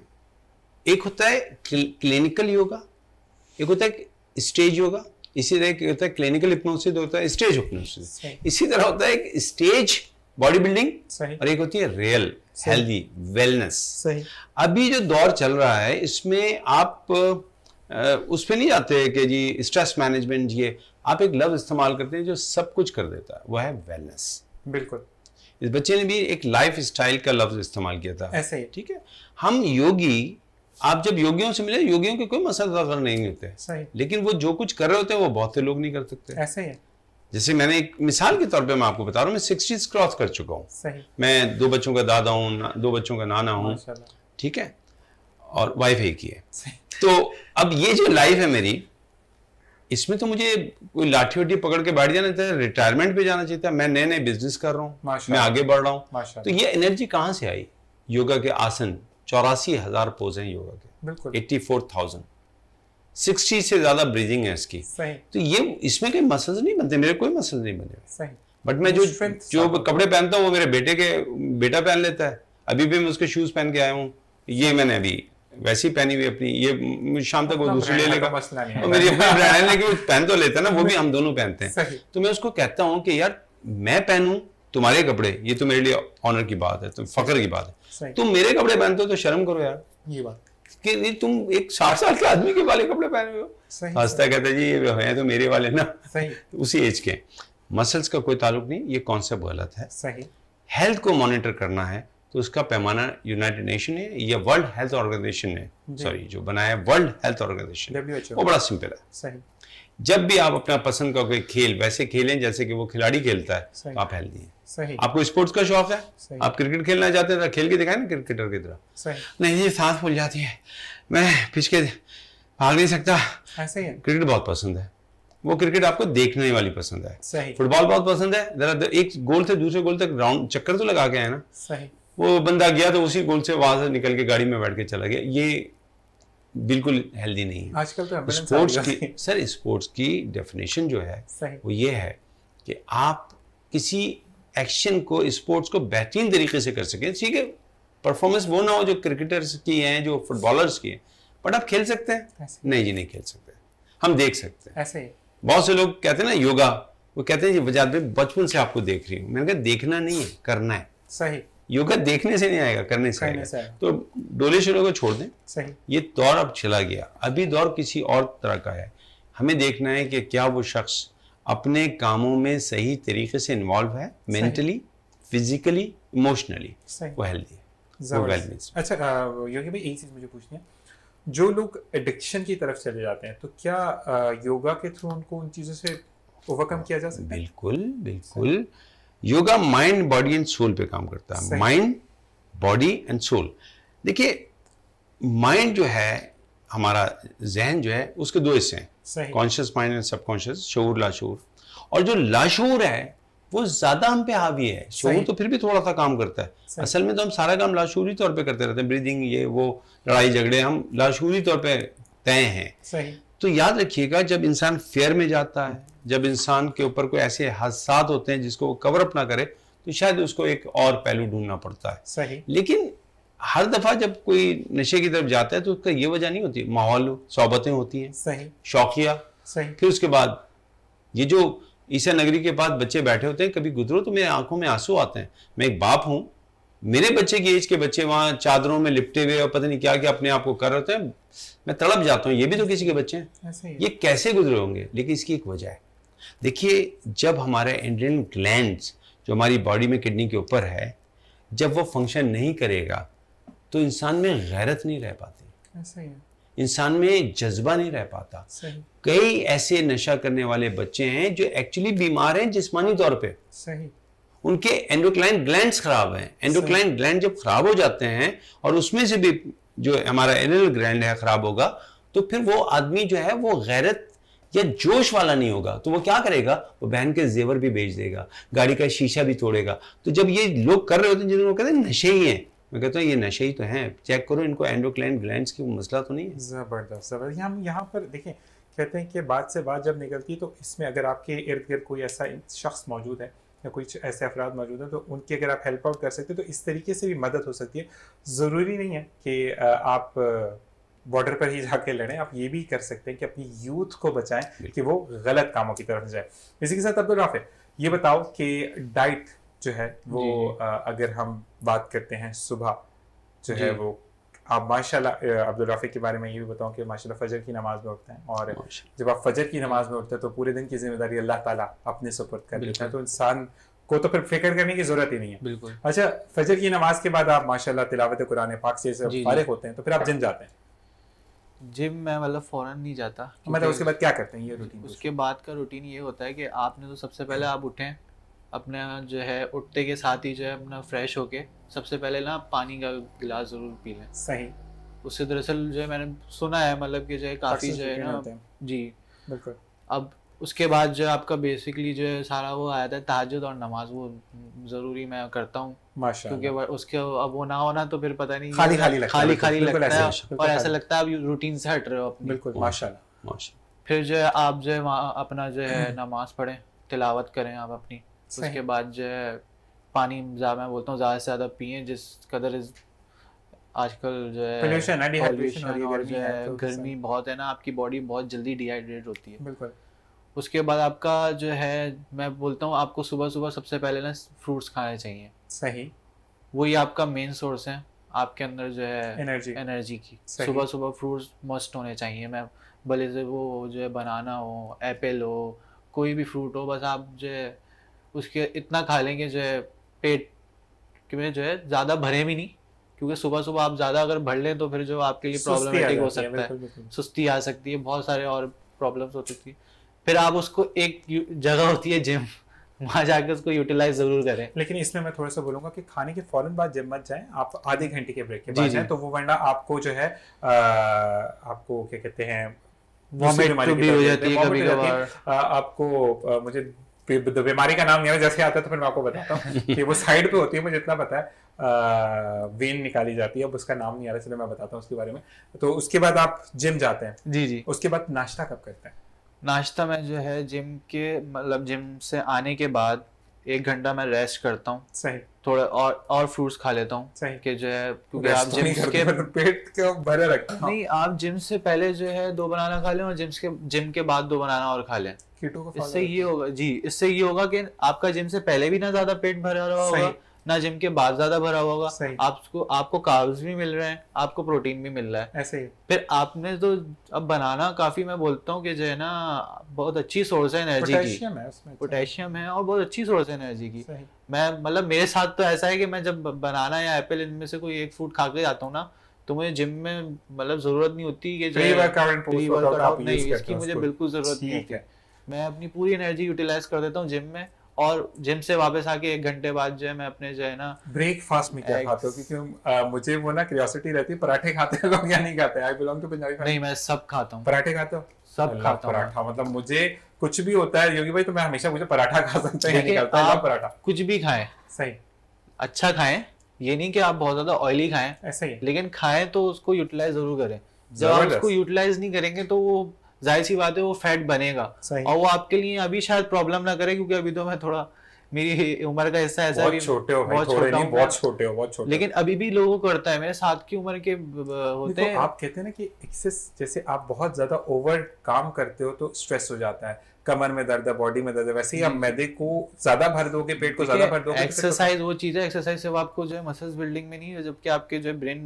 एक होता है क्लिनिकल योगा एक होता है स्टेज योगा इसी तरह होता है क्लिनिकल हिप्नोसिस होता है स्टेज हिप्नोसिस इसी तरह होता है एक स्टेज बॉडी बिल्डिंग और एक होती है रियल हेल्दी वेलनेस अभी जो दौर चल रहा है इसमें आप उस पर नहीं जाते कि जी स्ट्रेस मैनेजमेंट ये आप एक लव इस्तेमाल करते हैं जो सब कुछ कर देता है वह है वेलनेस बिल्कुल इस बच्चे ने भी एक लाइफ स्टाइल का लफ्ज़ इस्तेमाल किया था ऐसे ही ठीक है हम योगी आप जब योगियों से मिले योगियों के कोई मसला नहीं होते सही लेकिन वो जो कुछ कर रहे होते हैं वो बहुत से लोग नहीं कर सकते ऐसे ही जैसे मैंने एक मिसाल के तौर पे मैं आपको बता रहा हूँ मैं सिक्सटीज क्रॉस कर चुका हूँ मैं दो बच्चों का दादा हूँ दो बच्चों का नाना हूँ ठीक है और वाइफ एक ही है तो अब ये जो लाइफ है मेरी इसमें तो मुझे कोई लाठी वाठी पकड़ के बैठ जाना चाहिए रिटायरमेंट पे जाना चाहिए मैं नए नए बिजनेस कर रहा हूँ मैं आगे बढ़ रहा हूँ तो ये एनर्जी कहाँ से आई योगा के आसन चौरासी हजार पोज हैं योगा के बिल्कुल एट्टी फोर थाउजेंड सिक्सटी से ज्यादा ब्रीदिंग है इसकी तो ये इसमें कोई मसल्स नहीं बनते मेरे कोई मसल्स नहीं बने बट मैं जो जो कपड़े पहनता हूँ वो मेरे बेटे के बेटा पहन लेता है अभी भी मैं उसके शूज पहन के आया हूँ ये मैंने अभी वैसे ही पहनी हुई अपनी ये शाम तक वो दूसरी ले लेगा तो मेरी अपनी ब्रांड है लेकिन पहन तो लेता ना वो भी हम दोनों पहनते हैं तो मैं उसको कहता हूँ कि यार मैं पहनूं तुम्हारे कपड़े ये तो मेरे लिए ऑनर की बात है तुम तो फकर की बात है तुम मेरे कपड़े पहनते हो तो शर्म करो यार ये बात कि नहीं तुम एक साठ साल के आदमी के वाले कपड़े पहने हुए हो हंसता कहता जी ये हैं तो मेरे वाले ना सही तो उसी एज के मसल्स का कोई ताल्लुक नहीं ये कॉन्सेप्ट गलत है सही हेल्थ को मॉनिटर करना है तो उसका पैमाना यूनाइटेड नेशन है या वर्ल्ड हेल्थ ऑर्गेनाइजेशन है सॉरी जो बनाया वर्ल्ड हेल्थ ऑर्गेनाइजेशन वो बड़ा सिंपल है सही जब भी आप अपना पसंद का कोई खेल वैसे खेलें जैसे कि वो खिलाड़ी खेलता है तो आप हेल्दी हैं सही आपको स्पोर्ट्स का शौक है आप क्रिकेट खेलना चाहते हैं तो खेल के दिखाए ना क्रिकेटर की तरह नहीं जी सांस फूल जाती है मैं पिछके भाग नहीं सकता ऐसे ही क्रिकेट बहुत पसंद है वो क्रिकेट आपको देखने वाली पसंद है फुटबॉल बहुत पसंद है जरा एक गोल से दूसरे गोल तक राउंड चक्कर तो लगा के आए ना सही वो बंदा गया तो उसी गोल से वहां से निकल के गाड़ी में बैठ के चला गया ये बिल्कुल हेल्दी नहीं है आजकल तो स्पोर्ट्स की सर स्पोर्ट्स की डेफिनेशन जो है वो ये है कि आप किसी एक्शन को स्पोर्ट्स को बेहतरीन तरीके से कर सकें ठीक है परफॉर्मेंस वो ना हो जो क्रिकेटर्स की हैं जो फुटबॉलर्स की हैं बट आप खेल सकते हैं नहीं जी नहीं खेल सकते हम देख सकते हैं ऐसे ही बहुत से लोग कहते हैं ना योगा वो कहते हैं जी वजात बचपन से आपको देख रही हूँ मैंने कहा देखना नहीं है करना है सही योगा देखने से नहीं आएगा करने से आएगा तो डोले शोले को छोड़ दें सही ये दौर अब चला गया अभी दौर किसी और तरह का है हमें देखना है कि क्या वो शख्स अपने कामों में सही तरीके से इन्वॉल्व है मेंटली फिजिकली इमोशनली वो हेल्दी है अच्छा योगी भाई एक चीज़ मुझे पूछनी है जो लोग एडिक्शन की तरफ चले जाते हैं तो क्या योगा के थ्रू उनको उन चीज़ों से ओवरकम किया जा सकता है बिल्कुल बिल्कुल yoga mind body and soul पे काम करता है माइंड बॉडी एंड सोल देखिए माइंड जो है हमारा जहन जो है उसके दो हिस्से हैं कॉन्शियस माइंड एंड सबकॉन्शियस शोर लाशोर और जो लाशोर है वो ज्यादा हम पे हावी है शोर तो फिर भी थोड़ा सा काम करता है असल में तो हम सारा काम लाशूरी तौर पे करते रहते हैं ब्रीदिंग ये वो लड़ाई झगड़े हम लाशूरी तौर पे तय हैं तो याद रखिएगा जब इंसान फेयर में जाता है जब इंसान के ऊपर कोई ऐसे हादसा होते हैं जिसको वो कवर अप ना करे तो शायद उसको एक और पहलू ढूंढना पड़ता है सही लेकिन हर दफा जब कोई नशे की तरफ जाता है तो उसका ये वजह नहीं होती माहौल सोबतें होती हैं सही शौकिया सही फिर उसके बाद ये जो ईसा नगरी के पास बच्चे बैठे होते हैं कभी गुजरो तो मेरे आंखों में आंसू आते हैं मैं एक बाप हूँ मेरे बच्चे की एज के बच्चे वहां चादरों में लिपटे हुए और पता नहीं क्या क्या अपने आप को कर रहे होते हैं मैं तड़प जाता हूँ ये भी तो किसी के बच्चे हैं ये कैसे गुजरे होंगे लेकिन इसकी एक वजह है देखिए जब हमारे एंड्रियन ग्लैंड जो हमारी बॉडी में किडनी के ऊपर है जब वो फंक्शन नहीं करेगा तो इंसान में गैरत नहीं रह पाती इंसान में जज्बा नहीं रह पाता कई ऐसे नशा करने वाले बच्चे हैं जो एक्चुअली बीमार हैं जिस्मानी तौर पे सही उनके एंडोक्लाइन ग्लैंड खराब हैं एंडोक्लाइन ग्लैंड जब खराब हो जाते हैं और उसमें से भी जो हमारा एनल ग्लैंड है खराब होगा तो फिर वो आदमी जो है वो गैरत या जोश वाला नहीं होगा तो वो क्या करेगा वो बहन के जेवर भी बेच देगा गाड़ी का शीशा भी तोड़ेगा तो जब ये लोग कर रहे होते हैं जिनको कहते हैं नशे ही हैं मैं कहता हूँ ये नशे ही तो हैं चेक करो इनको एंडोक्लाइन ग्लैंड की मसला तो नहीं है जबरदस्त जबरदस्त हम यहाँ पर देखें कहते हैं कि बात से बात जब निकलती है तो इसमें अगर आपके इर्द गिर्द कोई ऐसा शख्स मौजूद है या कुछ ऐसे अफराद मौजूद हैं तो उनकी अगर आप हेल्प आउट कर सकते हैं तो इस तरीके से भी मदद हो सकती है ज़रूरी नहीं है कि आप बॉर्डर पर ही जाके लड़ें आप ये भी कर सकते हैं कि अपनी यूथ को बचाएं कि वो गलत कामों की तरफ जाए इसी के साथ अब्दुल राफे ये बताओ कि डाइट जो है वो अगर हम बात करते हैं सुबह जो है वो आप माशाल्लाह अब्दुल रफ़ी के बारे में ये भी बताऊँ कि माशाल्लाह फजर की नमाज में उठते हैं और जब आप फजर की नमाज में उठते हैं तो पूरे दिन की जिम्मेदारी अल्लाह ताला अपने सुपुर्द कर देता है तो इंसान को तो फिर फिक्र करने की जरूरत ही नहीं है अच्छा फजर की नमाज के बाद आप माशा तिलावत कुरान पाक से फारे होते हैं तो फिर आप जिम जाते हैं जिम मैं मतलब फ़ौरन नहीं जाता मतलब उसके बाद क्या करते हैं ये रूटीन उसके बाद का रूटीन ये होता है कि आपने तो सबसे पहले आप उठें अपना जो है उठते के साथ ही जो है अपना फ्रेश होके सबसे पहले ना पानी का गिलास ज़रूर पी लें सही उससे दरअसल जो है मैंने सुना है मतलब कि जो है काफ़ी जो है ना जी बिल्कुल अब उसके बाद जो आपका बेसिकली जो है सारा वो आया था तहजद और नमाज वो ज़रूरी मैं करता हूँ क्योंकि उसके अब वो ना होना तो फिर पता नहीं खाली खाली लगता खाली खाली लगता है और ऐसा लगता है अब रूटीन से हट रहे हो अपने बिल्कुल माशाल्लाह फिर जो है आप जो है अपना जो है (clears throat) नमाज पढ़ें तिलावत करें आप अपनी उसके बाद जो है पानी ज़्यादा मैं बोलता हूँ ज़्यादा से ज़्यादा पिए जिस कदर इज आजकल जो है पोल्यूशन गर्मी तो बहुत है ना आपकी बॉडी बहुत जल्दी डिहाइड्रेट होती है बिल्कुल उसके बाद आपका जो है मैं बोलता हूँ आपको सुबह सुबह सबसे पहले ना फ्रूट्स खाने चाहिए सही वही आपका मेन सोर्स है आपके अंदर जो है एनर्जी एनर्जी की सुबह सुबह फ्रूट्स मस्ट होने चाहिए मैं भले से वो जो है बनाना हो एप्पल हो कोई भी फ्रूट हो बस आप जो है उसके इतना खा लेंगे जो है पेट में जो है ज़्यादा भरे भी नहीं क्योंकि सुबह सुबह आप ज़्यादा अगर भर लें तो फिर जो आपके लिए प्रॉब्लम हो सकता है सुस्ती आ सकती है बहुत सारे और प्रॉब्लम्स हो सकती है फिर आप उसको एक जगह होती है जिम वहां जाकर उसको यूटिलाइज जरूर करें लेकिन इसमें मैं थोड़ा सा बोलूंगा कि खाने के फौरन बाद जिम मत जाएं आप आधे घंटे के ब्रेक के बाद जाएं तो वो वरना आपको जो है आ, आपको क्या कहते हैं वॉमिट भी हो जाती है कभी कभार आपको मुझे बीमारी का नाम मेरा जैसे आता है तो फिर मैं आपको बताता हूँ (laughs) कि वो साइड पे होती है मुझे इतना पता है वेन निकाली जाती है अब उसका नाम नहीं आ रहा इसलिए मैं बताता हूँ उसके बारे में तो उसके बाद आप जिम जाते हैं जी जी उसके बाद नाश्ता कब करते हैं नाश्ता मैं जो है जिम के मतलब जिम से आने के बाद एक घंटा मैं रेस्ट करता हूँ थोड़ा और और फ्रूट्स खा लेता हूँ कि जो है क्योंकि आप जिम तो के पेट क्यों भरे रखते हैं नहीं आप जिम से पहले जो है दो बनाना खा लें और जिम के जिम के बाद दो बनाना और खा लें इससे ये होगा जी इससे ये होगा कि आपका जिम से पहले भी ना ज्यादा पेट भरा रहा होगा ना जिम के बाद ज्यादा भरा हुआ होगा आपको आपको कार्ब्स भी मिल रहे हैं आपको प्रोटीन भी मिल रहा है ऐसे ही फिर आपने तो अब बनाना काफी मैं बोलता हूँ कि जो है ना बहुत अच्छी सोर्स है एनर्जी पोटेशियम है उसमें पोटेशियम है और बहुत अच्छी सोर्स है एनर्जी की मैं मतलब मेरे साथ तो ऐसा है कि मैं जब बनाना या एप्पल इनमें से कोई एक फ्रूट खा के जाता हूँ ना तो मुझे जिम में मतलब जरूरत नहीं होती कि नहीं इसकी मुझे बिल्कुल जरूरत नहीं होती मैं अपनी पूरी एनर्जी यूटिलाइज कर देता हूँ जिम में और जिम से वापस आके एक घंटे बाद जो है मैं अपने जो है ना ब्रेकफास्ट में क्या खाते हो क्योंकि मुझे वो ना क्यूरियोसिटी रहती है पराठे खाते हो या नहीं खाते आई बिलोंग टू पंजाबी नहीं मैं सब खाता हूँ पराठे खाते हो सब खाता हूँ पराठा मतलब मुझे कुछ भी होता है योगी भाई तो मैं हमेशा मुझे पराठा खा सकता है पराठा कुछ भी खाए सही अच्छा खाए ये नहीं कि आप बहुत ज्यादा ऑयली खाएं ऐसे ही लेकिन खाएं तो उसको यूटिलाइज जरूर करें जब आप उसको यूटिलाइज नहीं करेंगे तो वो जाहिर सी बात है वो फैट बनेगा और वो आपके लिए अभी शायद प्रॉब्लम ना करे क्योंकि अभी तो मैं थोड़ा मेरी उम्र का हिस्सा ऐसा बहुत छोटे हो बहुत छोटे नहीं बहुत छोटे हो बहुत छोटे लेकिन अभी भी लोगों को करता है मेरे साथ की उम्र के होते हैं आप कहते हैं ना कि एक्सेस जैसे आप बहुत ज्यादा ओवर काम करते हो तो स्ट्रेस हो जाता है कमर में दर्द है बॉडी में दर्द है वैसे ही आप मैदे को ज्यादा भर दोगे पेट को ज्यादा भर दोगे एक्सरसाइज तो तो वो चीज है एक्सरसाइज से आपको जो है मसल्स बिल्डिंग में नहीं है जबकि आपके जो है ब्रेन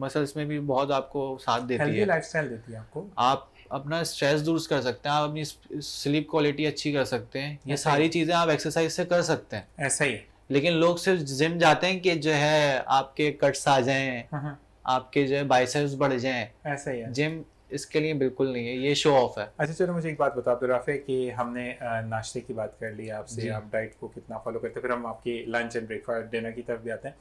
मसल्स में भी बहुत आपको साथ देती है लाइफस्टाइल देती है आपको आप अपना स्ट्रेस दूर कर सकते हैं आप अपनी स्लीप क्वालिटी अच्छी कर सकते हैं ये सारी चीज़ें आप एक्सरसाइज से कर सकते हैं ऐसा ही लेकिन लोग सिर्फ जिम जाते हैं कि जो है आपके कट्स आ जाए हाँ, हाँ। आपके जो है बाइसेप्स बढ़ जाए ऐसा ही है जिम इसके लिए बिल्कुल नहीं है ये शो ऑफ है अच्छा चलो मुझे एक बात बता दो तो राफे कि हमने नाश्ते की बात कर ली आपसे आप डाइट को कितना फॉलो करते फिर हम आपकी लंच एंड ब्रेकफास्ट डिनर की तरफ भी आते हैं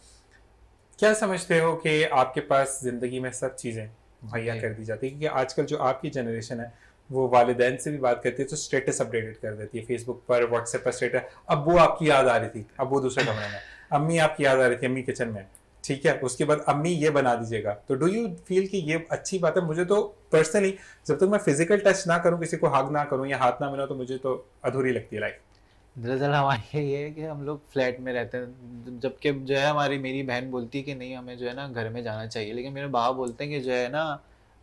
क्या समझते हो कि आपके पास ज़िंदगी में सब चीज़ें मुहैया कर दी जाती है क्योंकि आजकल जो आपकी जनरेशन है वो वालदेन से भी बात करती है तो स्टेटस अपडेटेड कर देती है फेसबुक पर व्हाट्सएप पर स्टेटस अब वो आपकी याद आ रही थी अब वो दूसरे कमरे में अम्मी आपकी याद आ रही थी अम्मी किचन में ठीक है उसके बाद अम्मी ये बना दीजिएगा तो डू यू फील कि ये अच्छी बात है मुझे तो पर्सनली जब तक तो मैं फिजिकल टच ना करूँ किसी को हाग ना करूँ या हाथ ना मिला तो मुझे तो अधूरी लगती है लाइफ दरअसल हमारे ये है कि हम लोग फ्लैट में रहते हैं जबकि जो है हमारी मेरी बहन बोलती है कि नहीं हमें जो है ना घर में जाना चाहिए लेकिन मेरे बाबा बोलते हैं कि जो है ना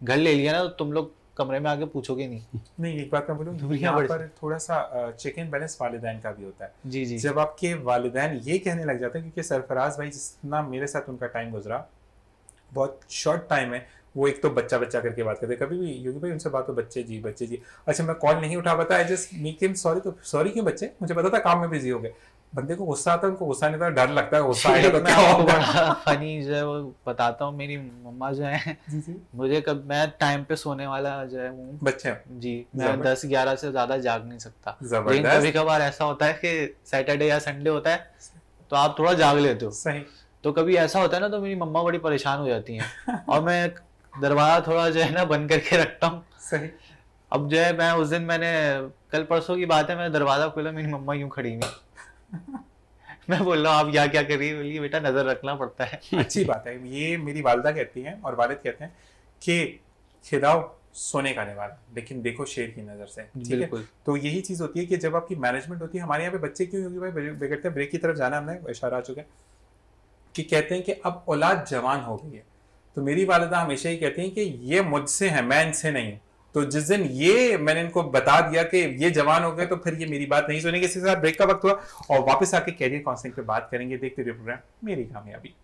घर ले लिया ना तो तुम लोग कमरे में आके पूछोगे नहीं (laughs) नहीं एक बात मैं दुनिया यहाँ पर थोड़ा सा चेक इन बैलेंस वालदेन का भी होता है जी जी जब आपके वालदेन ये कहने लग जाते हैं क्योंकि सरफराज भाई जितना मेरे साथ उनका टाइम गुजरा बहुत शॉर्ट टाइम है वो एक तो बच्चा बच्चा करके बात करते कभी भी योगी भाई उनसे बात हो बच्चे जी बच्चे जी अच्छा मैं कॉल नहीं उठा पाता I just make him sorry तो सॉरी क्यों बच्चे मुझे पता था काम में बिजी हो गए बंदे को गुस्सा आता है उनको गुस्सा नहीं था डर लगता है गुस्सा आएगा तो (laughs) क्या बड़ा फनी जो है वो बताता हूँ मेरी मम्मा जो है मुझे कब मैं टाइम पे सोने वाला जो है हूँ बच्चे जी मैं दस ग्यारह से ज्यादा जाग नहीं सकता कभी कभार ऐसा होता है कि सैटरडे या संडे होता है तो आप थोड़ा जाग लेते हो सही तो कभी ऐसा होता है ना तो मेरी मम्मा बड़ी परेशान हो जाती हैं (laughs) और मैं दरवाजा थोड़ा जो है ना बंद करके रखता हूँ सही अब जो है मैं उस दिन मैंने कल परसों की बात है मैं दरवाजा खोला मेरी मम्मा यूं खड़ी हुई (laughs) मैं बोल रहा हूँ आप क्या क्या करिए बोलिए बेटा नज़र रखना पड़ता है (laughs) अच्छी बात है ये मेरी वालदा कहती हैं और वालिद कहते हैं कि खिदाओ सोने का निवाला लेकिन देखो शेर की नज़र से ठीक है तो यही चीज़ होती है कि जब आपकी मैनेजमेंट होती है हमारे यहाँ पे बच्चे क्यों क्योंकि भाई बिगड़ते हैं ब्रेक की तरफ जाना हमने इशारा आ चुका है कि कहते हैं कि अब औलाद जवान हो गई है तो मेरी वालदा हमेशा ही कहती हैं कि ये मुझसे है मैं इनसे नहीं तो जिस दिन ये मैंने इनको बता दिया कि ये जवान हो गए तो फिर ये मेरी बात नहीं सुनेंगे इसके साथ ब्रेक का वक्त हुआ और वापस आके कैरियर काउंसलिंग पे बात करेंगे देखते रहिए प्रोग्राम मेरी कामयाबी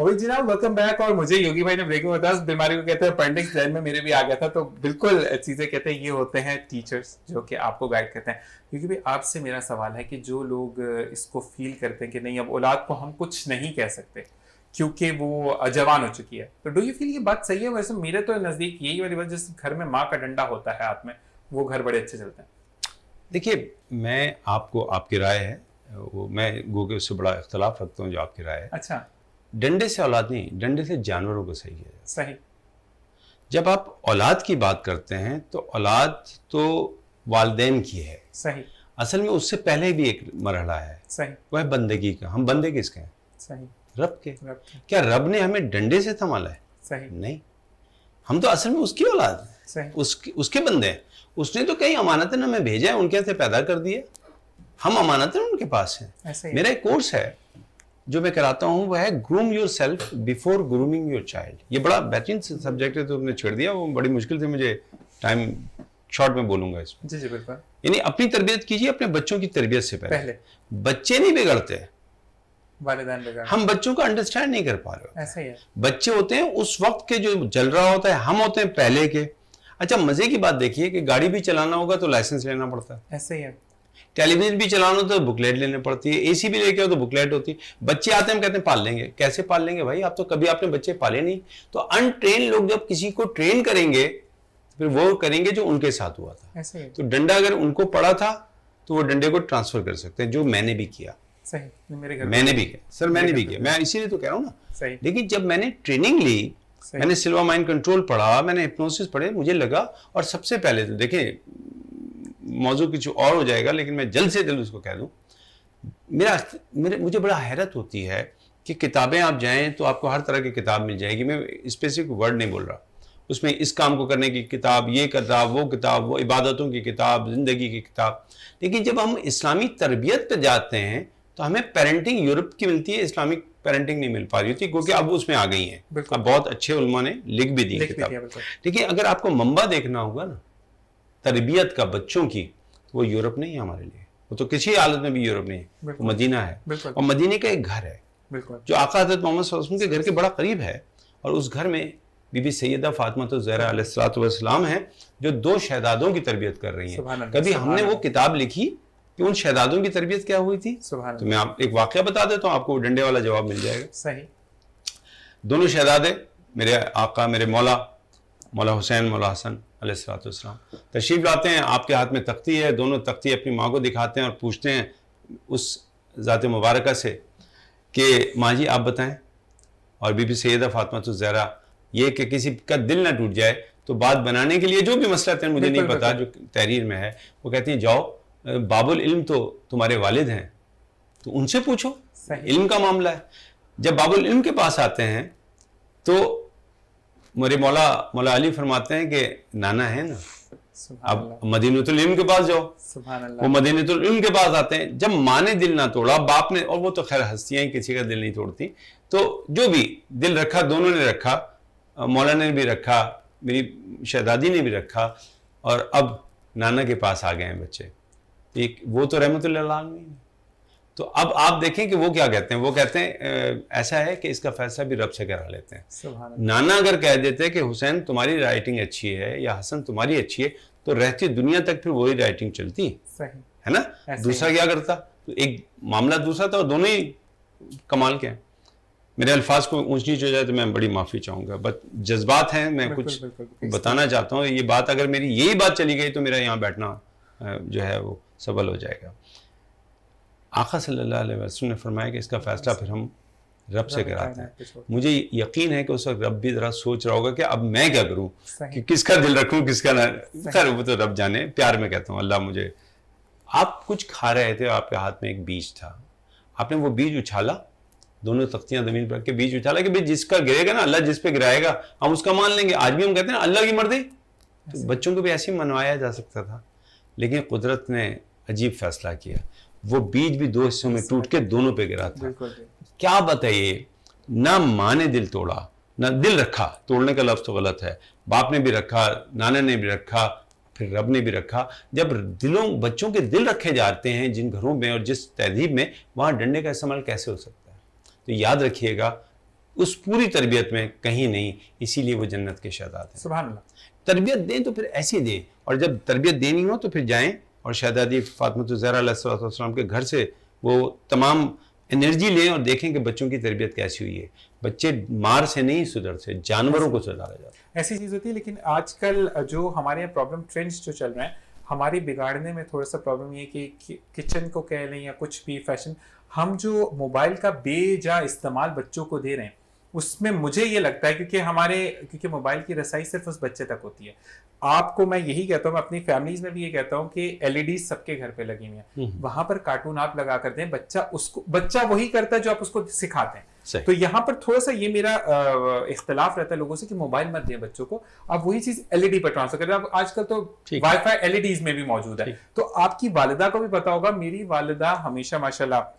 मोहित जी ना वेलकम बैक और मुझे योगी भाई ने ब्रेक में बताया बीमारी को कहते हैं पेंडिक्स जैन में मेरे भी आ गया था तो बिल्कुल चीज़ें कहते हैं ये होते हैं टीचर्स जो कि आपको गाइड करते हैं क्योंकि भाई आपसे मेरा सवाल है कि जो लोग इसको फील करते हैं कि नहीं अब औलाद को हम कुछ नहीं कह सकते क्योंकि वो जवान हो चुकी है तो डू यू फील ये बात सही है वैसे मेरे तो नज़दीक यही वाली बात जिस घर में माँ का डंडा होता है हाथ में वो घर बड़े अच्छे चलते हैं देखिए मैं आपको आपकी राय है वो मैं गो के उससे बड़ा इख्तलाफ रखता हूँ जो आपकी राय है अच्छा डंडे से औलाद नहीं डंडे से जानवरों को सही किया जाए सही जब आप औलाद की बात करते हैं तो औलाद तो वालदेन की है सही असल में उससे पहले भी एक मरहला है सही वह है बंदगी का हम बंदे किसके हैं सही रब के रब के क्या रब ने हमें डंडे से थमाला है सही नहीं हम तो असल में उसकी औलाद है उसके उसके बंदे हैं उसने तो कई ने हमें भेजा है उनके से पैदा कर दिया हम अमानत उनके पास हैं मेरा एक कोर्स है जो मैं कराता हूँ वह है groom your self before grooming your child ये बड़ा बेहतरीन सब्जेक्ट है तो तुमने छेड़ दिया वो बड़ी मुश्किल से मुझे टाइम शॉर्ट में बोलूंगा इसमें जी जी बिल्कुल यानी अपनी तरबियत कीजिए अपने बच्चों की तरबियत से पहले, पहले। बच्चे नहीं बिगड़ते हम बच्चों का अंडरस्टैंड नहीं कर पा रहे ऐसा ही है बच्चे होते हैं उस वक्त के जो जल रहा होता है हम होते हैं पहले के अच्छा मजे की बात देखिए कि गाड़ी भी चलाना होगा तो लाइसेंस लेना पड़ता है ऐसे ही है टेलीविजन भी चलाना तो बुकलेट लेने पड़ती है एसी भी लेके आओ तो बुकलेट होती है बच्चे आते हैं हम कहते हैं पाल लेंगे कैसे पाल लेंगे भाई आप तो कभी आपने बच्चे पाले नहीं तो अनट्रेन लोग जब किसी को ट्रेन करेंगे फिर वो करेंगे जो उनके साथ हुआ था ऐसे तो डंडा अगर उनको पड़ा था तो वो डंडे को ट्रांसफर कर सकते हैं जो मैंने भी किया सही मेरे घर मैंने भी किया सर मैंने भी किया मैं इसीलिए तो कह रहा हूँ ना सही लेकिन जब मैंने ट्रेनिंग ली मैंने सिल्वा माइंड कंट्रोल पढ़ा मैंने हिप्नोसिस पढ़े मुझे लगा और सबसे पहले तो देखें मौजू कुछ और हो जाएगा लेकिन मैं जल्द से जल्द उसको कह दूँ मेरा मेरे मुझे बड़ा हैरत होती है कि किताबें आप जाएं तो आपको हर तरह की किताब मिल जाएगी मैं स्पेसिफिक वर्ड नहीं बोल रहा उसमें इस काम को करने की किताब ये किताब वो किताब वो इबादतों की किताब ज़िंदगी की किताब लेकिन जब हम इस्लामी तरबियत पर जाते हैं तो हमें पेरेंटिंग यूरोप की मिलती है इस्लामिक पेरेंटिंग नहीं मिल पा रही होती क्योंकि अब उसमें आ गई है बहुत अच्छे उलमा ने लिख भी दी किताब लेकिन अगर आपको मम्बा देखना होगा ना तरबियत का बच्चों की वो यूरोप नहीं है हमारे लिए वो तो किसी हालत में भी यूरोप नहीं है वो मदीना है और मदीने का एक घर है जो आका हजरत मोहम्मद के घर के बड़ा करीब है और उस घर में बीबी सैदा फातमत तो जहरा जहरासलाम है जो दो शहदादों की तरबियत कर रही है कभी हमने वो किताब लिखी कि उन शहदादों की तरबियत क्या हुई थी तो मैं आप एक वाक्य बता देता हूँ आपको डंडे वाला जवाब मिल जाएगा सही दोनों शहजादे मेरे आका मेरे मौला मौला हुसैन मौला हसन अलैहिस्सलाम तशरीफ़ लाते हैं आपके हाथ में तख्ती है दोनों तख्ती अपनी माँ को दिखाते हैं और पूछते हैं उस ज़ात मुबारक से कि माँ जी आप बताएं और बीबी सैदा फातमा तो ज़रा ये कि किसी का दिल ना टूट जाए तो बात बनाने के लिए जो भी मसला था मुझे नहीं पता जो तहरीर में है वो कहती हैं जाओ बाबुल इल्म तो तुम्हारे वालिद हैं तो उनसे पूछो इल्म का मामला है जब बाबुल इल्म के पास आते हैं तो मेरे मौला मौला अली फरमाते हैं कि नाना है ना अब मदीनतुल इल्म के पास जाओ वो मदीनतुल इल्म के पास आते हैं जब माँ ने दिल ना तोड़ा बाप ने और वो तो खैर हस्तियां किसी का दिल नहीं तोड़ती तो जो भी दिल रखा दोनों ने रखा मौला ने भी रखा मेरी शहजादी ने भी रखा और अब नाना के पास आ गए हैं बच्चे एक वो तो रहमत लाल तो अब आप देखें कि वो क्या कहते हैं वो कहते हैं ऐसा है कि इसका फैसला भी रब से करा लेते हैं नाना अगर कह देते कि हुसैन तुम्हारी राइटिंग अच्छी है या हसन तुम्हारी अच्छी है तो रहती दुनिया तक फिर वही राइटिंग चलती सही है ना दूसरा क्या करता तो एक मामला दूसरा था और दोनों ही कमाल के हैं मेरे अल्फाज को ऊंच नीच हो जाए तो मैं बड़ी माफ़ी चाहूंगा बट जज्बात हैं मैं बिल्कुल, कुछ बिल्कुल, बिल्कुल, बताना चाहता हूँ ये बात अगर मेरी यही बात चली गई तो मेरा यहाँ बैठना जो है वो सबल हो जाएगा आका सल्लल्लाहु अलैहि वसल्लम ने फरमाया कि इसका फ़ैसला फिर हम रब से कराते हैं मुझे यकीन है कि उस वक्त रब भी ज़रा सोच रहा होगा कि अब मैं क्या करूँ कि किसका दिल रखूँ किसका ना खैर वो तो रब जाने प्यार में कहता हूँ अल्लाह मुझे आप कुछ खा रहे थे आपके हाथ में एक बीज था आपने वो बीज उछाला दोनों तख्तियां जमीन पर के बीज उछाला कि भाई जिसका गिरेगा ना अल्लाह जिस पे गिराएगा हम उसका मान लेंगे आज भी हम कहते हैं अल्लाह की मर्जी तो बच्चों को भी ऐसे ही मनवाया जा सकता था लेकिन कुदरत ने अजीब फैसला किया वो बीज भी दो हिस्सों में टूट के दोनों पे गिरा था क्या बताइए ना माँ ने दिल तोड़ा ना दिल रखा तोड़ने का लफ्ज़ तो गलत है बाप ने भी रखा नाना ने भी रखा फिर रब ने भी रखा जब दिलों बच्चों के दिल रखे जाते हैं जिन घरों में और जिस तहजीब में वहाँ डंडे का इस्तेमाल कैसे हो सकता है तो याद रखिएगा उस पूरी तरबियत में कहीं नहीं इसीलिए वो जन्नत के शहजाद हैं सुबह तरबियत दें तो फिर ऐसी दें और जब तरबियत देनी हो तो फिर जाएं और शहजादी फातमत तो ज़हरा के घर से वो तमाम एनर्जी लें और देखें कि बच्चों की तरबियत कैसी हुई है बच्चे मार से नहीं सुधर से जानवरों को सुधारा जाता ऐसी चीज़ होती है लेकिन आजकल जो हमारे यहाँ प्रॉब्लम ट्रेंड्स जो चल रहे हैं हमारे बिगाड़ने में थोड़ा सा प्रॉब्लम ये कि किचन को कह लें या कुछ भी फैशन हम जो मोबाइल का बेजा इस्तेमाल बच्चों को दे रहे हैं उसमें मुझे ये लगता है क्योंकि हमारे क्योंकि मोबाइल की रसाई सिर्फ उस बच्चे तक होती है आपको मैं यही कहता हूँ अपनी फैमिलीज में भी ये कहता हूँ कि एलईडी सबके घर पे लगी हुई है हम्म। वहां पर कार्टून आप लगा कर दें बच्चा उसको बच्चा वही करता है जो आप उसको सिखाते हैं तो यहाँ पर थोड़ा सा ये मेरा इख्तलाफ रहता है लोगों से कि मोबाइल मत दें बच्चों को आप वही चीज एलईडी पर ट्रांसफर करें आप आजकल तो वाईफाई एलईडीज में भी मौजूद है तो आपकी वालदा को भी पता होगा मेरी वालदा हमेशा माशाल्लाह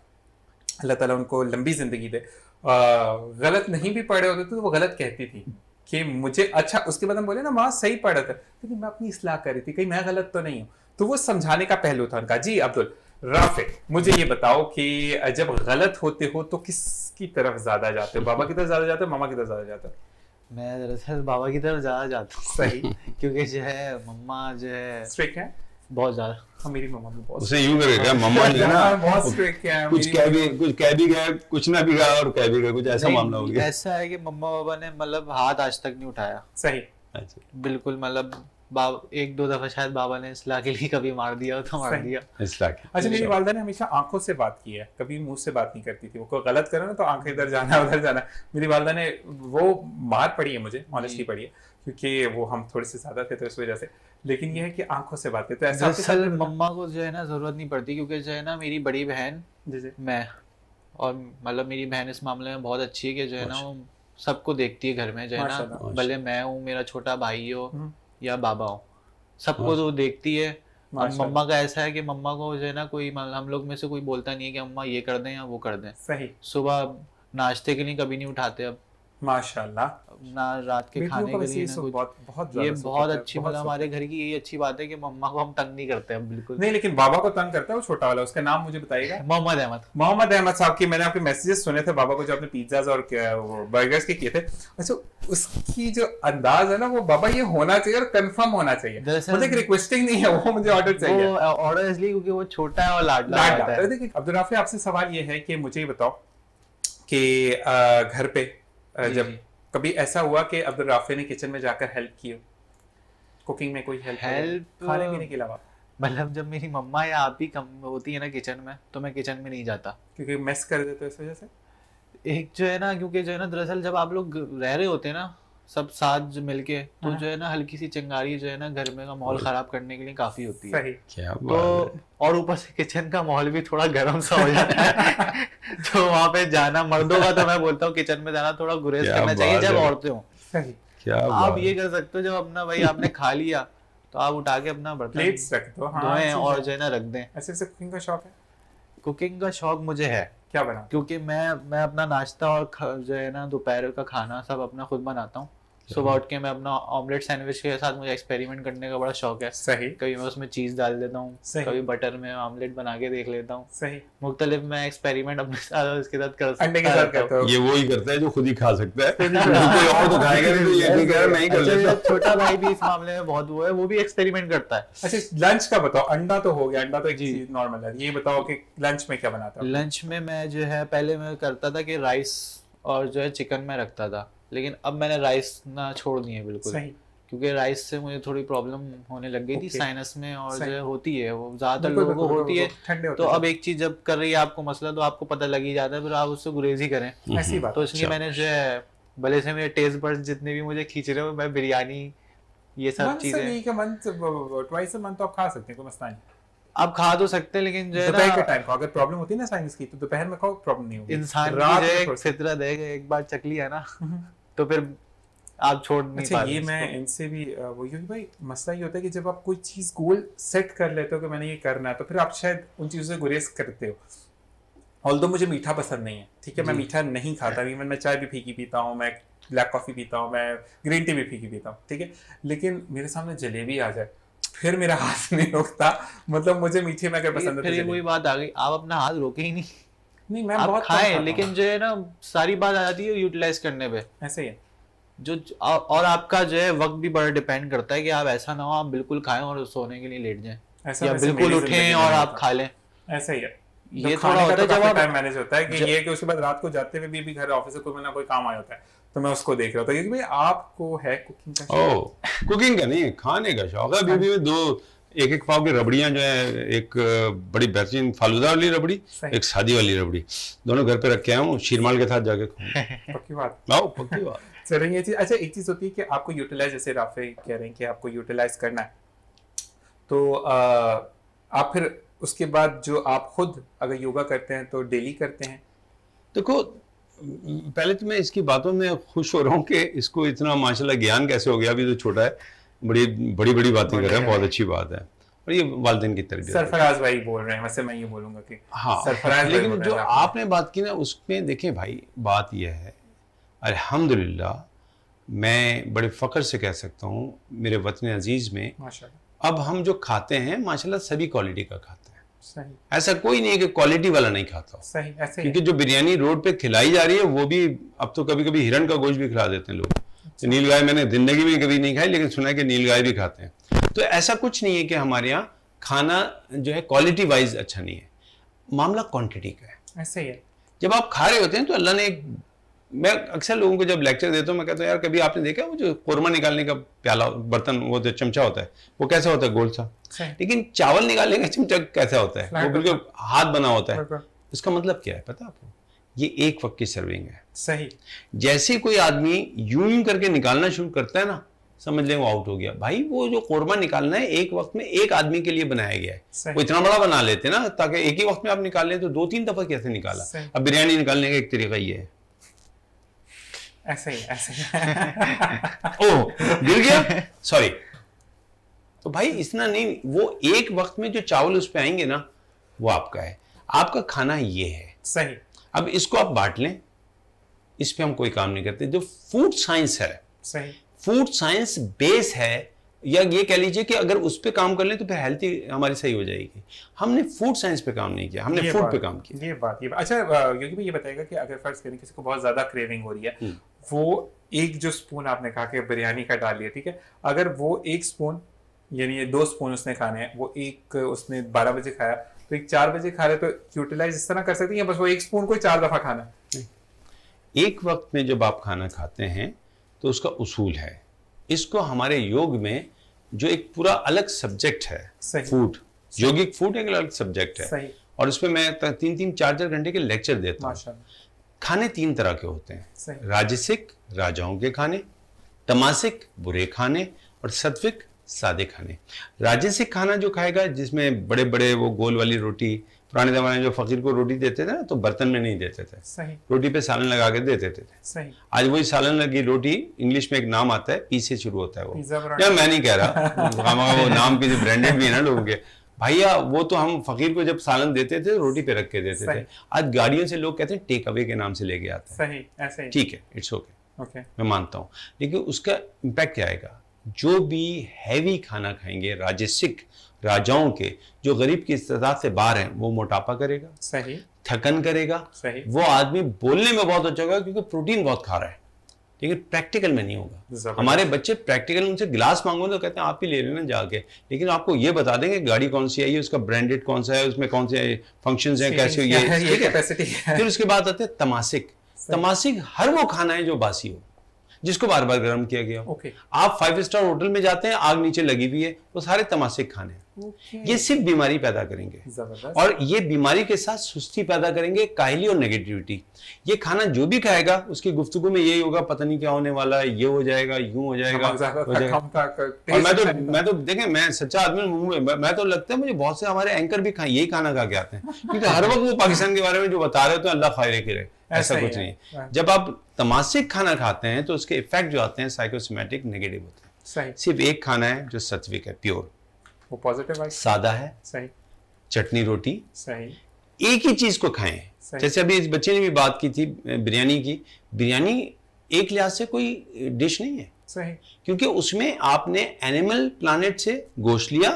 अल्लाह ताला उनको लंबी जिंदगी दे गलत नहीं भी पढ़े होते थे तो वो गलत कहती थी कि मुझे अच्छा उसके बाद हम बोले ना माँ सही पढ़ा था लेकिन मैं अपनी इसलाह कर रही थी कहीं मैं गलत तो नहीं हूँ तो वो समझाने का पहलू था उनका जी अब्दुल राफे मुझे ये बताओ कि जब गलत होते हो तो किसकी तरफ ज्यादा जाते हो बाबा की तरफ ज्यादा जाते हो मामा की तरफ ज्यादा जाते हो मैं दरअसल बाबा की तरफ ज्यादा जाता हूँ सही क्योंकि जो है मम्मा जो है स्ट्रिक्ट है बहुत ज्यादा मेरी मम्मा भी उसे यूं मम्मा (laughs) ना हाँ, कुछ कह भी कुछ कह भी गए कुछ ना भी और कह भी गए कुछ ऐसा मामला हो गया ऐसा है कि मम्मा ने मतलब हाथ आज तक नहीं उठाया सही अच्छा बिल्कुल मतलब एक दो दफा शायद बाबा ने इसला के लिए कभी मार दिया तो मार दिया अच्छा मेरी वालदा ने हमेशा आंखों से बात की है कभी मुंह से बात नहीं करती थी वो कोई गलत करो ना तो आंखें इधर जाना (laughs) उधर जाना मेरी वालदा ने वो मार पड़ी है मुझे ऑनेस्टली पड़ी है क्योंकि वो हम थोड़े से ज्यादा थे तो इस वजह से लेकिन ये है कि आंखों से बातें तो ऐसा असल मम्मा को जो है ना जरूरत नहीं पड़ती क्योंकि जो है ना मेरी बड़ी बहन मैं और मतलब मेरी बहन इस मामले में बहुत अच्छी है कि जो है ना वो सबको देखती है घर में जो है ना भले मैं हूँ मेरा छोटा भाई हो हम्म। या बाबा हो सबको तो देखती है और मम्मा का ऐसा है कि मम्मा को जो है ना कोई हम लोग में से कोई बोलता नहीं है कि मम्मा ये कर दें या वो कर दें सही सुबह नाश्ते के लिए कभी नहीं उठाते अब माशाल्लाह ना रात के खाने मतलब के लिए बहुत बहुत ये बहुत अच्छी मतलब हमारे घर की यही अच्छी बात है कि मम्मा को हम तंग नहीं करते हैं बिल्कुल नहीं लेकिन बाबा को तंग करता है वो छोटा वाला उसका नाम मुझे बताइएगा मोहम्मद अहमद मोहम्मद अहमद साहब की मैंने आपके मैसेजेस सुने थे बाबा को जो आपने और बर्गर्स के किए थे अच्छा उसकी जो अंदाज है ना वो बाबा ये होना चाहिए और कंफर्म होना चाहिए रिक्वेस्टिंग नहीं है वो मुझे ऑर्डर चाहिए ऑर्डर इसलिए क्योंकि वो छोटा है और लाडला है देखिए अब्दुल आपसे सवाल ये है कि मुझे ये बताओ कि घर पे जब कभी ऐसा हुआ कि अब्दुल राफे ने किचन में जाकर हेल्प किया कुकिंग में कोई हेल्प हेल्प खाने पीने के अलावा मतलब जब मेरी मम्मा या आप ही कम होती है ना किचन में तो मैं किचन में नहीं जाता क्योंकि मेस कर देते हो इस वजह से एक जो है ना क्योंकि जो है ना दरअसल जब आप लोग रह रहे होते हैं ना सब साथ मिलके तो हाँ। जो है ना हल्की सी चिंगारी जो है ना घर में का माहौल हाँ। खराब करने के लिए काफी होती है क्या तो और ऊपर से किचन का माहौल भी थोड़ा गर्म सा हो जाता है (laughs) तो वहाँ पे जाना मर्दों का तो मैं बोलता हूँ किचन में जाना थोड़ा गुरेज करना चाहिए जब औरतें हो क्या आप ये कर सकते हो जब अपना भाई आपने खा लिया तो आप उठा के अपना बर्तन रख हाँ, और जो है ना रख दें ऐसे ऐसे कुकिंग का शौक है कुकिंग का शौक मुझे है क्या बना क्योंकि मैं मैं अपना नाश्ता और जो है ना दोपहर का खाना सब अपना खुद बनाता हूँ सुबह उठ के मैं अपना ऑमलेट सैंडविच के साथ मुझे एक्सपेरिमेंट करने का बड़ा शौक है सही कभी मैं उसमें चीज़ डाल देता हूँ कभी बटर में ऑमलेट बना के देख लेता हूँ सही मुख्तलिफ मैं एक्सपेरिमेंट अपने साथ इसके साथ कर अंडे के साथ करता हूँ ये वो ही करता है जो खुद ही खा सकता है (laughs) तो तो अच्छा, छोटा भाई भी इस मामले में बहुत वो है वो भी एक्सपेरिमेंट करता है अच्छा लंच का बताओ अंडा तो हो गया अंडा तो जी नॉर्मल है ये बताओ कि लंच में क्या बनाता हूँ लंच में मैं जो है पहले मैं करता था कि राइस और जो है चिकन में रखता था लेकिन अब मैंने राइस ना छोड़नी है बिल्कुल सही क्योंकि राइस से मुझे थोड़ी प्रॉब्लम होने लग गई थी साइनस में और जो होती है वो ज्यादातर लोगों को होती है तो अब एक चीज जब कर रही है आपको मसला तो आपको पता लग ही जाता है फिर आप उससे गुरेज ही करें ऐसी हम्म, बात तो इसलिए अच्छा। मैंने जो है भले से मेरे टेस्ट बर्ड जितने भी मुझे खींच रहे हो मैं बिरयानी ये सब चीजें मंथ मंथ तो आप खा सकते हैं कोई मसला नहीं आप खा तो सकते हैं लेकिन जो है दोपहर के टाइम अगर प्रॉब्लम होती है ना साइंस की तो दोपहर में खाओ प्रॉब्लम नहीं होगी इंसान की एक फितरत है एक बार चकली है ना (laughs) हम्म। तो फिर आप छोड़ नहीं अच्छा ये मैं इनसे भी वो क्योंकि भाई मसला ये होता है कि जब आप कोई चीज गोल सेट कर लेते हो कि मैंने ये करना है तो फिर आप शायद उन चीज़ों से गुरेज करते हो ऑल मुझे मीठा पसंद नहीं है ठीक है मैं मीठा नहीं खाता इवन (laughs) मैं चाय भी फीकी पीता हूँ मैं ब्लैक कॉफ़ी पीता हूँ मैं ग्रीन टी भी फीकी पीता हूँ ठीक है लेकिन मेरे सामने जलेबी आ जाए फिर मेरा हाथ (laughs) नहीं रोकता मतलब मुझे मीठे में मैकर पसंद तो फिर वही बात आ गई आप अपना हाथ रोके ही नहीं नहीं मैं आप बहुत खाए लेकिन जो है ना सारी बात आ जाती है यूटिलाइज करने पे ऐसे ही जो और आपका जो है वक्त भी बड़ा डिपेंड करता है कि आप ऐसा ना हो आप बिल्कुल खाएं और सोने के लिए लेट जाएं ऐसा या बिल्कुल उठें और आप खा लें ऐसे ही है ये थोड़ा तो होता है जब आप मैनेज होता है कि ये कि उसके बाद रात को जाते हुए भी, भी घर ऑफिस से कोई ना कोई काम आया होता है तो मैं उसको देख रहा था क्योंकि भाई आपको है कुकिंग का शौक कुकिंग का नहीं खाने का शौक है अभी हाँ। भी दो एक एक पाव की रबड़ियाँ जो है एक बड़ी बेहतरीन फालूदा वाली रबड़ी एक सादी वाली रबड़ी दोनों घर पे रख के आया हूँ शीरमाल के साथ जाके (laughs) पक्की बात पक्की बात चलेंगे चीज अच्छा एक चीज़ होती है कि आपको यूटिलाइज जैसे राफे कह रहे हैं कि आपको यूटिलाइज करना है तो आप फिर उसके बाद जो आप खुद अगर योगा करते हैं तो डेली करते हैं देखो पहले तो मैं इसकी बातों में खुश हो रहा हूँ कि इसको इतना माशाल्लाह ज्ञान कैसे हो गया अभी तो छोटा है बड़ी बड़ी बड़ी बातें कर रहे हैं बहुत अच्छी बात है और ये वालदेन की तरफ सरफराज भाई बोल रहे हैं वैसे मैं ये बोलूंगा कि हाँ सरफराज लेकिन जो आपने बात की ना उसमें देखें भाई बात यह है अलहमदिल्ला मैं बड़े फ़ख्र से कह सकता हूँ मेरे वतन अजीज़ में अब हम जो खाते हैं माशाल्लाह सभी क्वालिटी का खाते हैं सही ऐसा कोई नहीं है कि क्वालिटी वाला नहीं खाता सही ऐसे क्योंकि जो बिरयानी रोड पे खिलाई जा रही है वो भी अब तो कभी कभी हिरण का गोश्त भी खिला देते हैं लोग तो नील गाय मैंने जिंदगी में कभी नहीं खाई लेकिन सुना है कि नील गाय भी खाते हैं तो ऐसा कुछ नहीं है कि हमारे यहाँ खाना जो है क्वालिटी वाइज अच्छा नहीं है मामला क्वान्टिटी का है ऐसे ही है जब आप खा रहे होते हैं तो अल्लाह ने एक मैं अक्सर लोगों को जब लेक्चर देता हूँ मैं कहता हूँ यार कभी आपने देखा वो जो कोरमा निकालने का प्याला बर्तन वो जो चमचा होता है वो कैसा होता है गोल सा अच्छा। लेकिन चावल निकालने का चमचा कैसा होता है वो बिल्कुल हाथ बना होता है उसका मतलब क्या है पता आपको ये एक वक्त की सर्विंग है सही जैसे कोई आदमी यूं यूं करके निकालना शुरू करता है ना समझ लें वो आउट हो गया भाई वो जो कोरमा निकालना है एक वक्त में एक आदमी के लिए बनाया गया है वो इतना बड़ा बना लेते ना ताकि एक ही वक्त में आप निकाल लें तो दो तीन दफा कैसे निकाला अब बिरयानी निकालने का एक तरीका ये है ऐसे ऐसे (laughs) ओ गिर गया सॉरी तो भाई इतना नहीं वो एक वक्त में जो चावल उस पर आएंगे ना वो आपका है आपका खाना ये है सही अब इसको आप बांट लें इस पर हम कोई काम नहीं करते जो फूड साइंस है सही फूड साइंस बेस है या ये कह लीजिए कि अगर उस पर काम कर लें तो फिर हेल्थी हमारी सही हो जाएगी हमने फूड साइंस पे काम नहीं किया हमने फूड पे काम किया ये बात ये बात अच्छा क्योंकि ये बताएगा कि अगर फर्ज करें किसी को बहुत ज़्यादा क्रेविंग हो रही है हम्म। वो एक जो स्पून आपने कहा कि बिरयानी का डाल लिया ठीक है अगर वो एक स्पून यानी ये दो स्पून उसने खाने हैं वो एक उसने बारह बजे खाया तो एक चार बजे खा रहे तो यूटिलाइज इस तरह कर सकते हैं या बस वो एक स्पून को चार दफ़ा खाना एक वक्त में जब आप खाना खाते हैं तो उसका उसूल है इसको हमारे योग में जो एक पूरा अलग सब्जेक्ट है फूड योगिक फूड एक अलग सब्जेक्ट है और उसमें मैं तीन तीन चार चार घंटे के लेक्चर देता हूँ खाने तीन तरह के होते हैं राजसिक राजाओं के खाने तमासिक बुरे खाने और सत्विक सादे खाने राजसिक खाना जो खाएगा जिसमें बड़े बड़े वो गोल वाली रोटी पुराने जमाने में जो फकीर को रोटी देते थे ना तो बर्तन में नहीं देते थे सही रोटी पे सालन लगा के देते थे सही आज वही सालन लगी रोटी इंग्लिश में एक नाम आता है पी से शुरू होता है वो या मैं नहीं कह रहा (laughs) वो नाम किसी ब्रांडेड भी है ना लोगों के भैया वो तो हम फकीर को जब सालन देते थे रोटी पे रख के देते थे आज गाड़ियों से लोग कहते हैं टेक अवे के नाम से लेके आते हैं सही ऐसे ही ठीक है इट्स ओके ओके मैं मानता हूँ लेकिन उसका इम्पैक्ट क्या आएगा जो भी हैवी खाना खाएंगे राजसिक राजाओं के जो गरीब की इस्तात से बाहर हैं वो मोटापा करेगा सही थकन करेगा सही वो आदमी बोलने में बहुत अच्छा होगा क्योंकि प्रोटीन बहुत खा रहा है लेकिन प्रैक्टिकल में नहीं होगा हमारे बच्चे प्रैक्टिकल उनसे ग्लास मांगो तो कहते हैं आप ही ले लेना जाके लेकिन आपको ये बता देंगे गाड़ी कौन सी आई है उसका ब्रांडेड कौन सा है उसमें कौन से फंक्शन है कैसे ये है फिर उसके बाद आते हैं तमासिक तमासिक हर वो खाना है जो बासी हो जिसको बार बार गर्म किया गया हो आप फाइव स्टार होटल में जाते हैं आग नीचे लगी हुई है वो सारे तमासिक खाने हैं ये सिर्फ बीमारी पैदा करेंगे और ये बीमारी के साथ सुस्ती पैदा करेंगे काहली और नेगेटिविटी ये खाना जो भी खाएगा उसकी गुफ्तगु में यही होगा पता नहीं क्या होने वाला है ये हो जाएगा यूं हो जाएगा हो जाएगा और मैं तो मैं तो देखें मैं सच्चा आदमी हूँ मैं तो लगता है मुझे बहुत से हमारे एंकर भी खाए यही खाना खा के आते हैं क्योंकि हर वक्त वो पाकिस्तान के बारे में जो बता रहे होते हैं अल्लाह खायरे के रहे ऐसा कुछ नहीं है हाँ। जब आप तमासिक खाना खाते हैं तो उसके इफेक्ट जो आते हैं साइकोसोमेटिक नेगेटिव होते हैं सिर्फ एक खाना है जो सत्विक है प्योर वो पॉजिटिव है सादा है सही चटनी रोटी सही एक ही चीज को खाएं जैसे अभी इस बच्चे ने भी बात की थी बिरयानी की बिरयानी एक लिहाज से कोई डिश नहीं है सही क्योंकि उसमें आपने एनिमल प्लानट से गोश्त लिया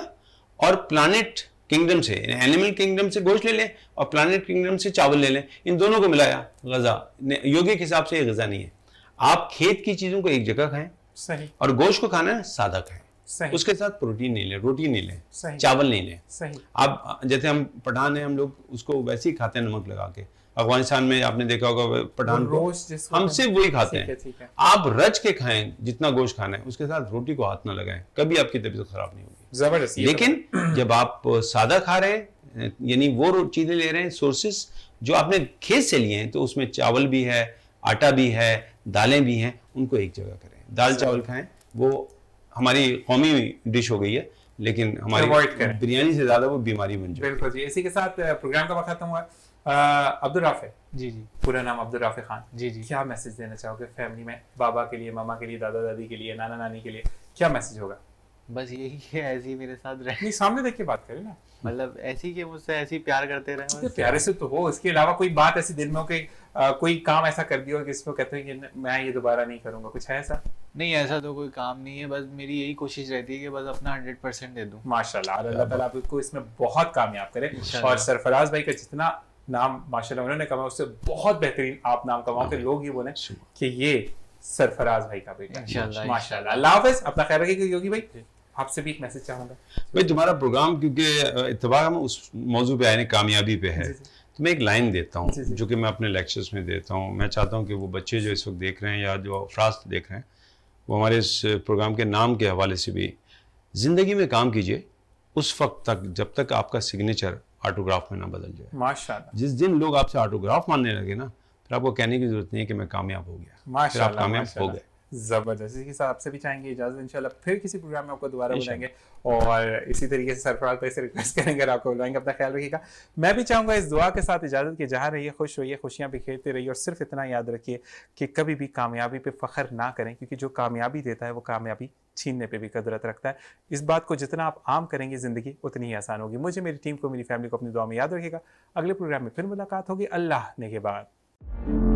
और प्लानट किंगडम से एनिमल किंगडम से गोश्त ले लें और प्लानट किंगडम से चावल ले लें इन दोनों को मिलाया गजा योगिक हिसाब से ये गजा नहीं है आप खेत की चीजों को एक जगह खाएं सही और गोश्त को खाना है सादा खाएं उसके साथ प्रोटीन नहीं लें रोटी नहीं लें चावल नहीं लें आप जैसे हम पठान है हम लोग उसको वैसे ही खाते हैं नमक लगा के अफगानिस्तान में आपने देखा होगा पठान हम सिर्फ वही खाते हैं आप रच के खाएं जितना गोश्त खाना है उसके साथ रोटी को हाथ ना लगाएं कभी आपकी तबीयत खराब नहीं होगी जबरदस्त तो लेकिन जब आप सादा खा रहे हैं यानी वो चीजें ले रहे हैं सोर्सेस जो आपने खेत से लिए हैं तो उसमें चावल भी है आटा भी है दालें भी हैं उनको एक जगह करें दाल चावल खाएं वो हमारी कौमी डिश हो गई है लेकिन हमारी बिरयानी से ज़्यादा वो बीमारी बन जाए बिल्कुल जी इसी के साथ प्रोग्राम का वक्त हुआ अब्दुल राफे जी जी पूरा नाम अब्दुल राफे खान जी जी क्या मैसेज देना चाहोगे फैमिली में बाबा के लिए मामा के लिए दादा दादी के लिए नाना नानी के लिए क्या मैसेज होगा बस यही है ऐसे ही मेरे साथ रहे नहीं सामने देख के बात करें ना मतलब ऐसी कि मुझसे ऐसी प्यार करते रहे तो प्यारे से तो हो इसके अलावा कोई बात ऐसी दिन में हो कि कोई काम ऐसा कर दिया हो कि इसमें कहते हो कि मैं ये दोबारा नहीं करूंगा कुछ है ऐसा नहीं ऐसा तो कोई काम नहीं है बस मेरी यही कोशिश रहती है कि बस अपना हंड्रेड परसेंट दे दूँ माशाल्लाह अल्लाह ताला आपको इसमें बहुत कामयाब करे और सरफराज भाई का जितना नाम माशाल्लाह उन्होंने कमाया उससे बहुत बेहतरीन आप नाम कमाओ के लोग ये बोले कि ये सरफराज भाई का बेटा माशाल्लाह अल्लाह हाफिज अपना ख्याल रखिए योगी भाई आपसे भी एक मैसेज चाहूंगा भाई तुम्हारा प्रोग्राम क्योंकि इतवा में उस मौजू पे आए कामयाबी पे है तो मैं एक लाइन देता हूँ जो कि मैं अपने लेक्चर्स में देता हूँ मैं चाहता हूँ कि वो बच्चे जो इस वक्त देख रहे हैं या जो अफराज देख रहे हैं वो हमारे इस प्रोग्राम के नाम के हवाले से भी ज़िंदगी में काम कीजिए उस वक्त तक जब तक आपका सिग्नेचर ऑटोग्राफ में ना बदल जाए माशाल्लाह जिस दिन लोग आपसे ऑटोग्राफ मानने लगे ना फिर आपको कहने की जरूरत नहीं है कि मैं कामयाब हो गया फिर आप कामयाब हो गए ज़बरदस्त इसी के साथ आपसे भी चाहेंगे इजाज़त इंशाल्लाह फिर किसी प्रोग्राम में आपको दोबारा बुलाएंगे और इसी तरीके से सरफराज भाई से रिक्वेस्ट करेंगे आपको बुलाएंगे अपना ख्याल रखिएगा मैं भी चाहूँगा इस दुआ के साथ इजाज़त के जहाँ रहिए खुश रहिए खुशियां बिखेरते रहिए और सिर्फ इतना याद रखिए कि कभी भी कामयाबी पर फ़ख्र ना करें क्योंकि जो कामयाबी देता है वो कामयाबी छीनने पे भी कदरत रखता है इस बात को जितना आप आम करेंगे ज़िंदगी उतनी ही आसान होगी मुझे मेरी टीम को मेरी फैमिली को अपनी दुआ में याद रखिएगा अगले प्रोग्राम में फिर मुलाकात होगी अल्लाह ने के बाद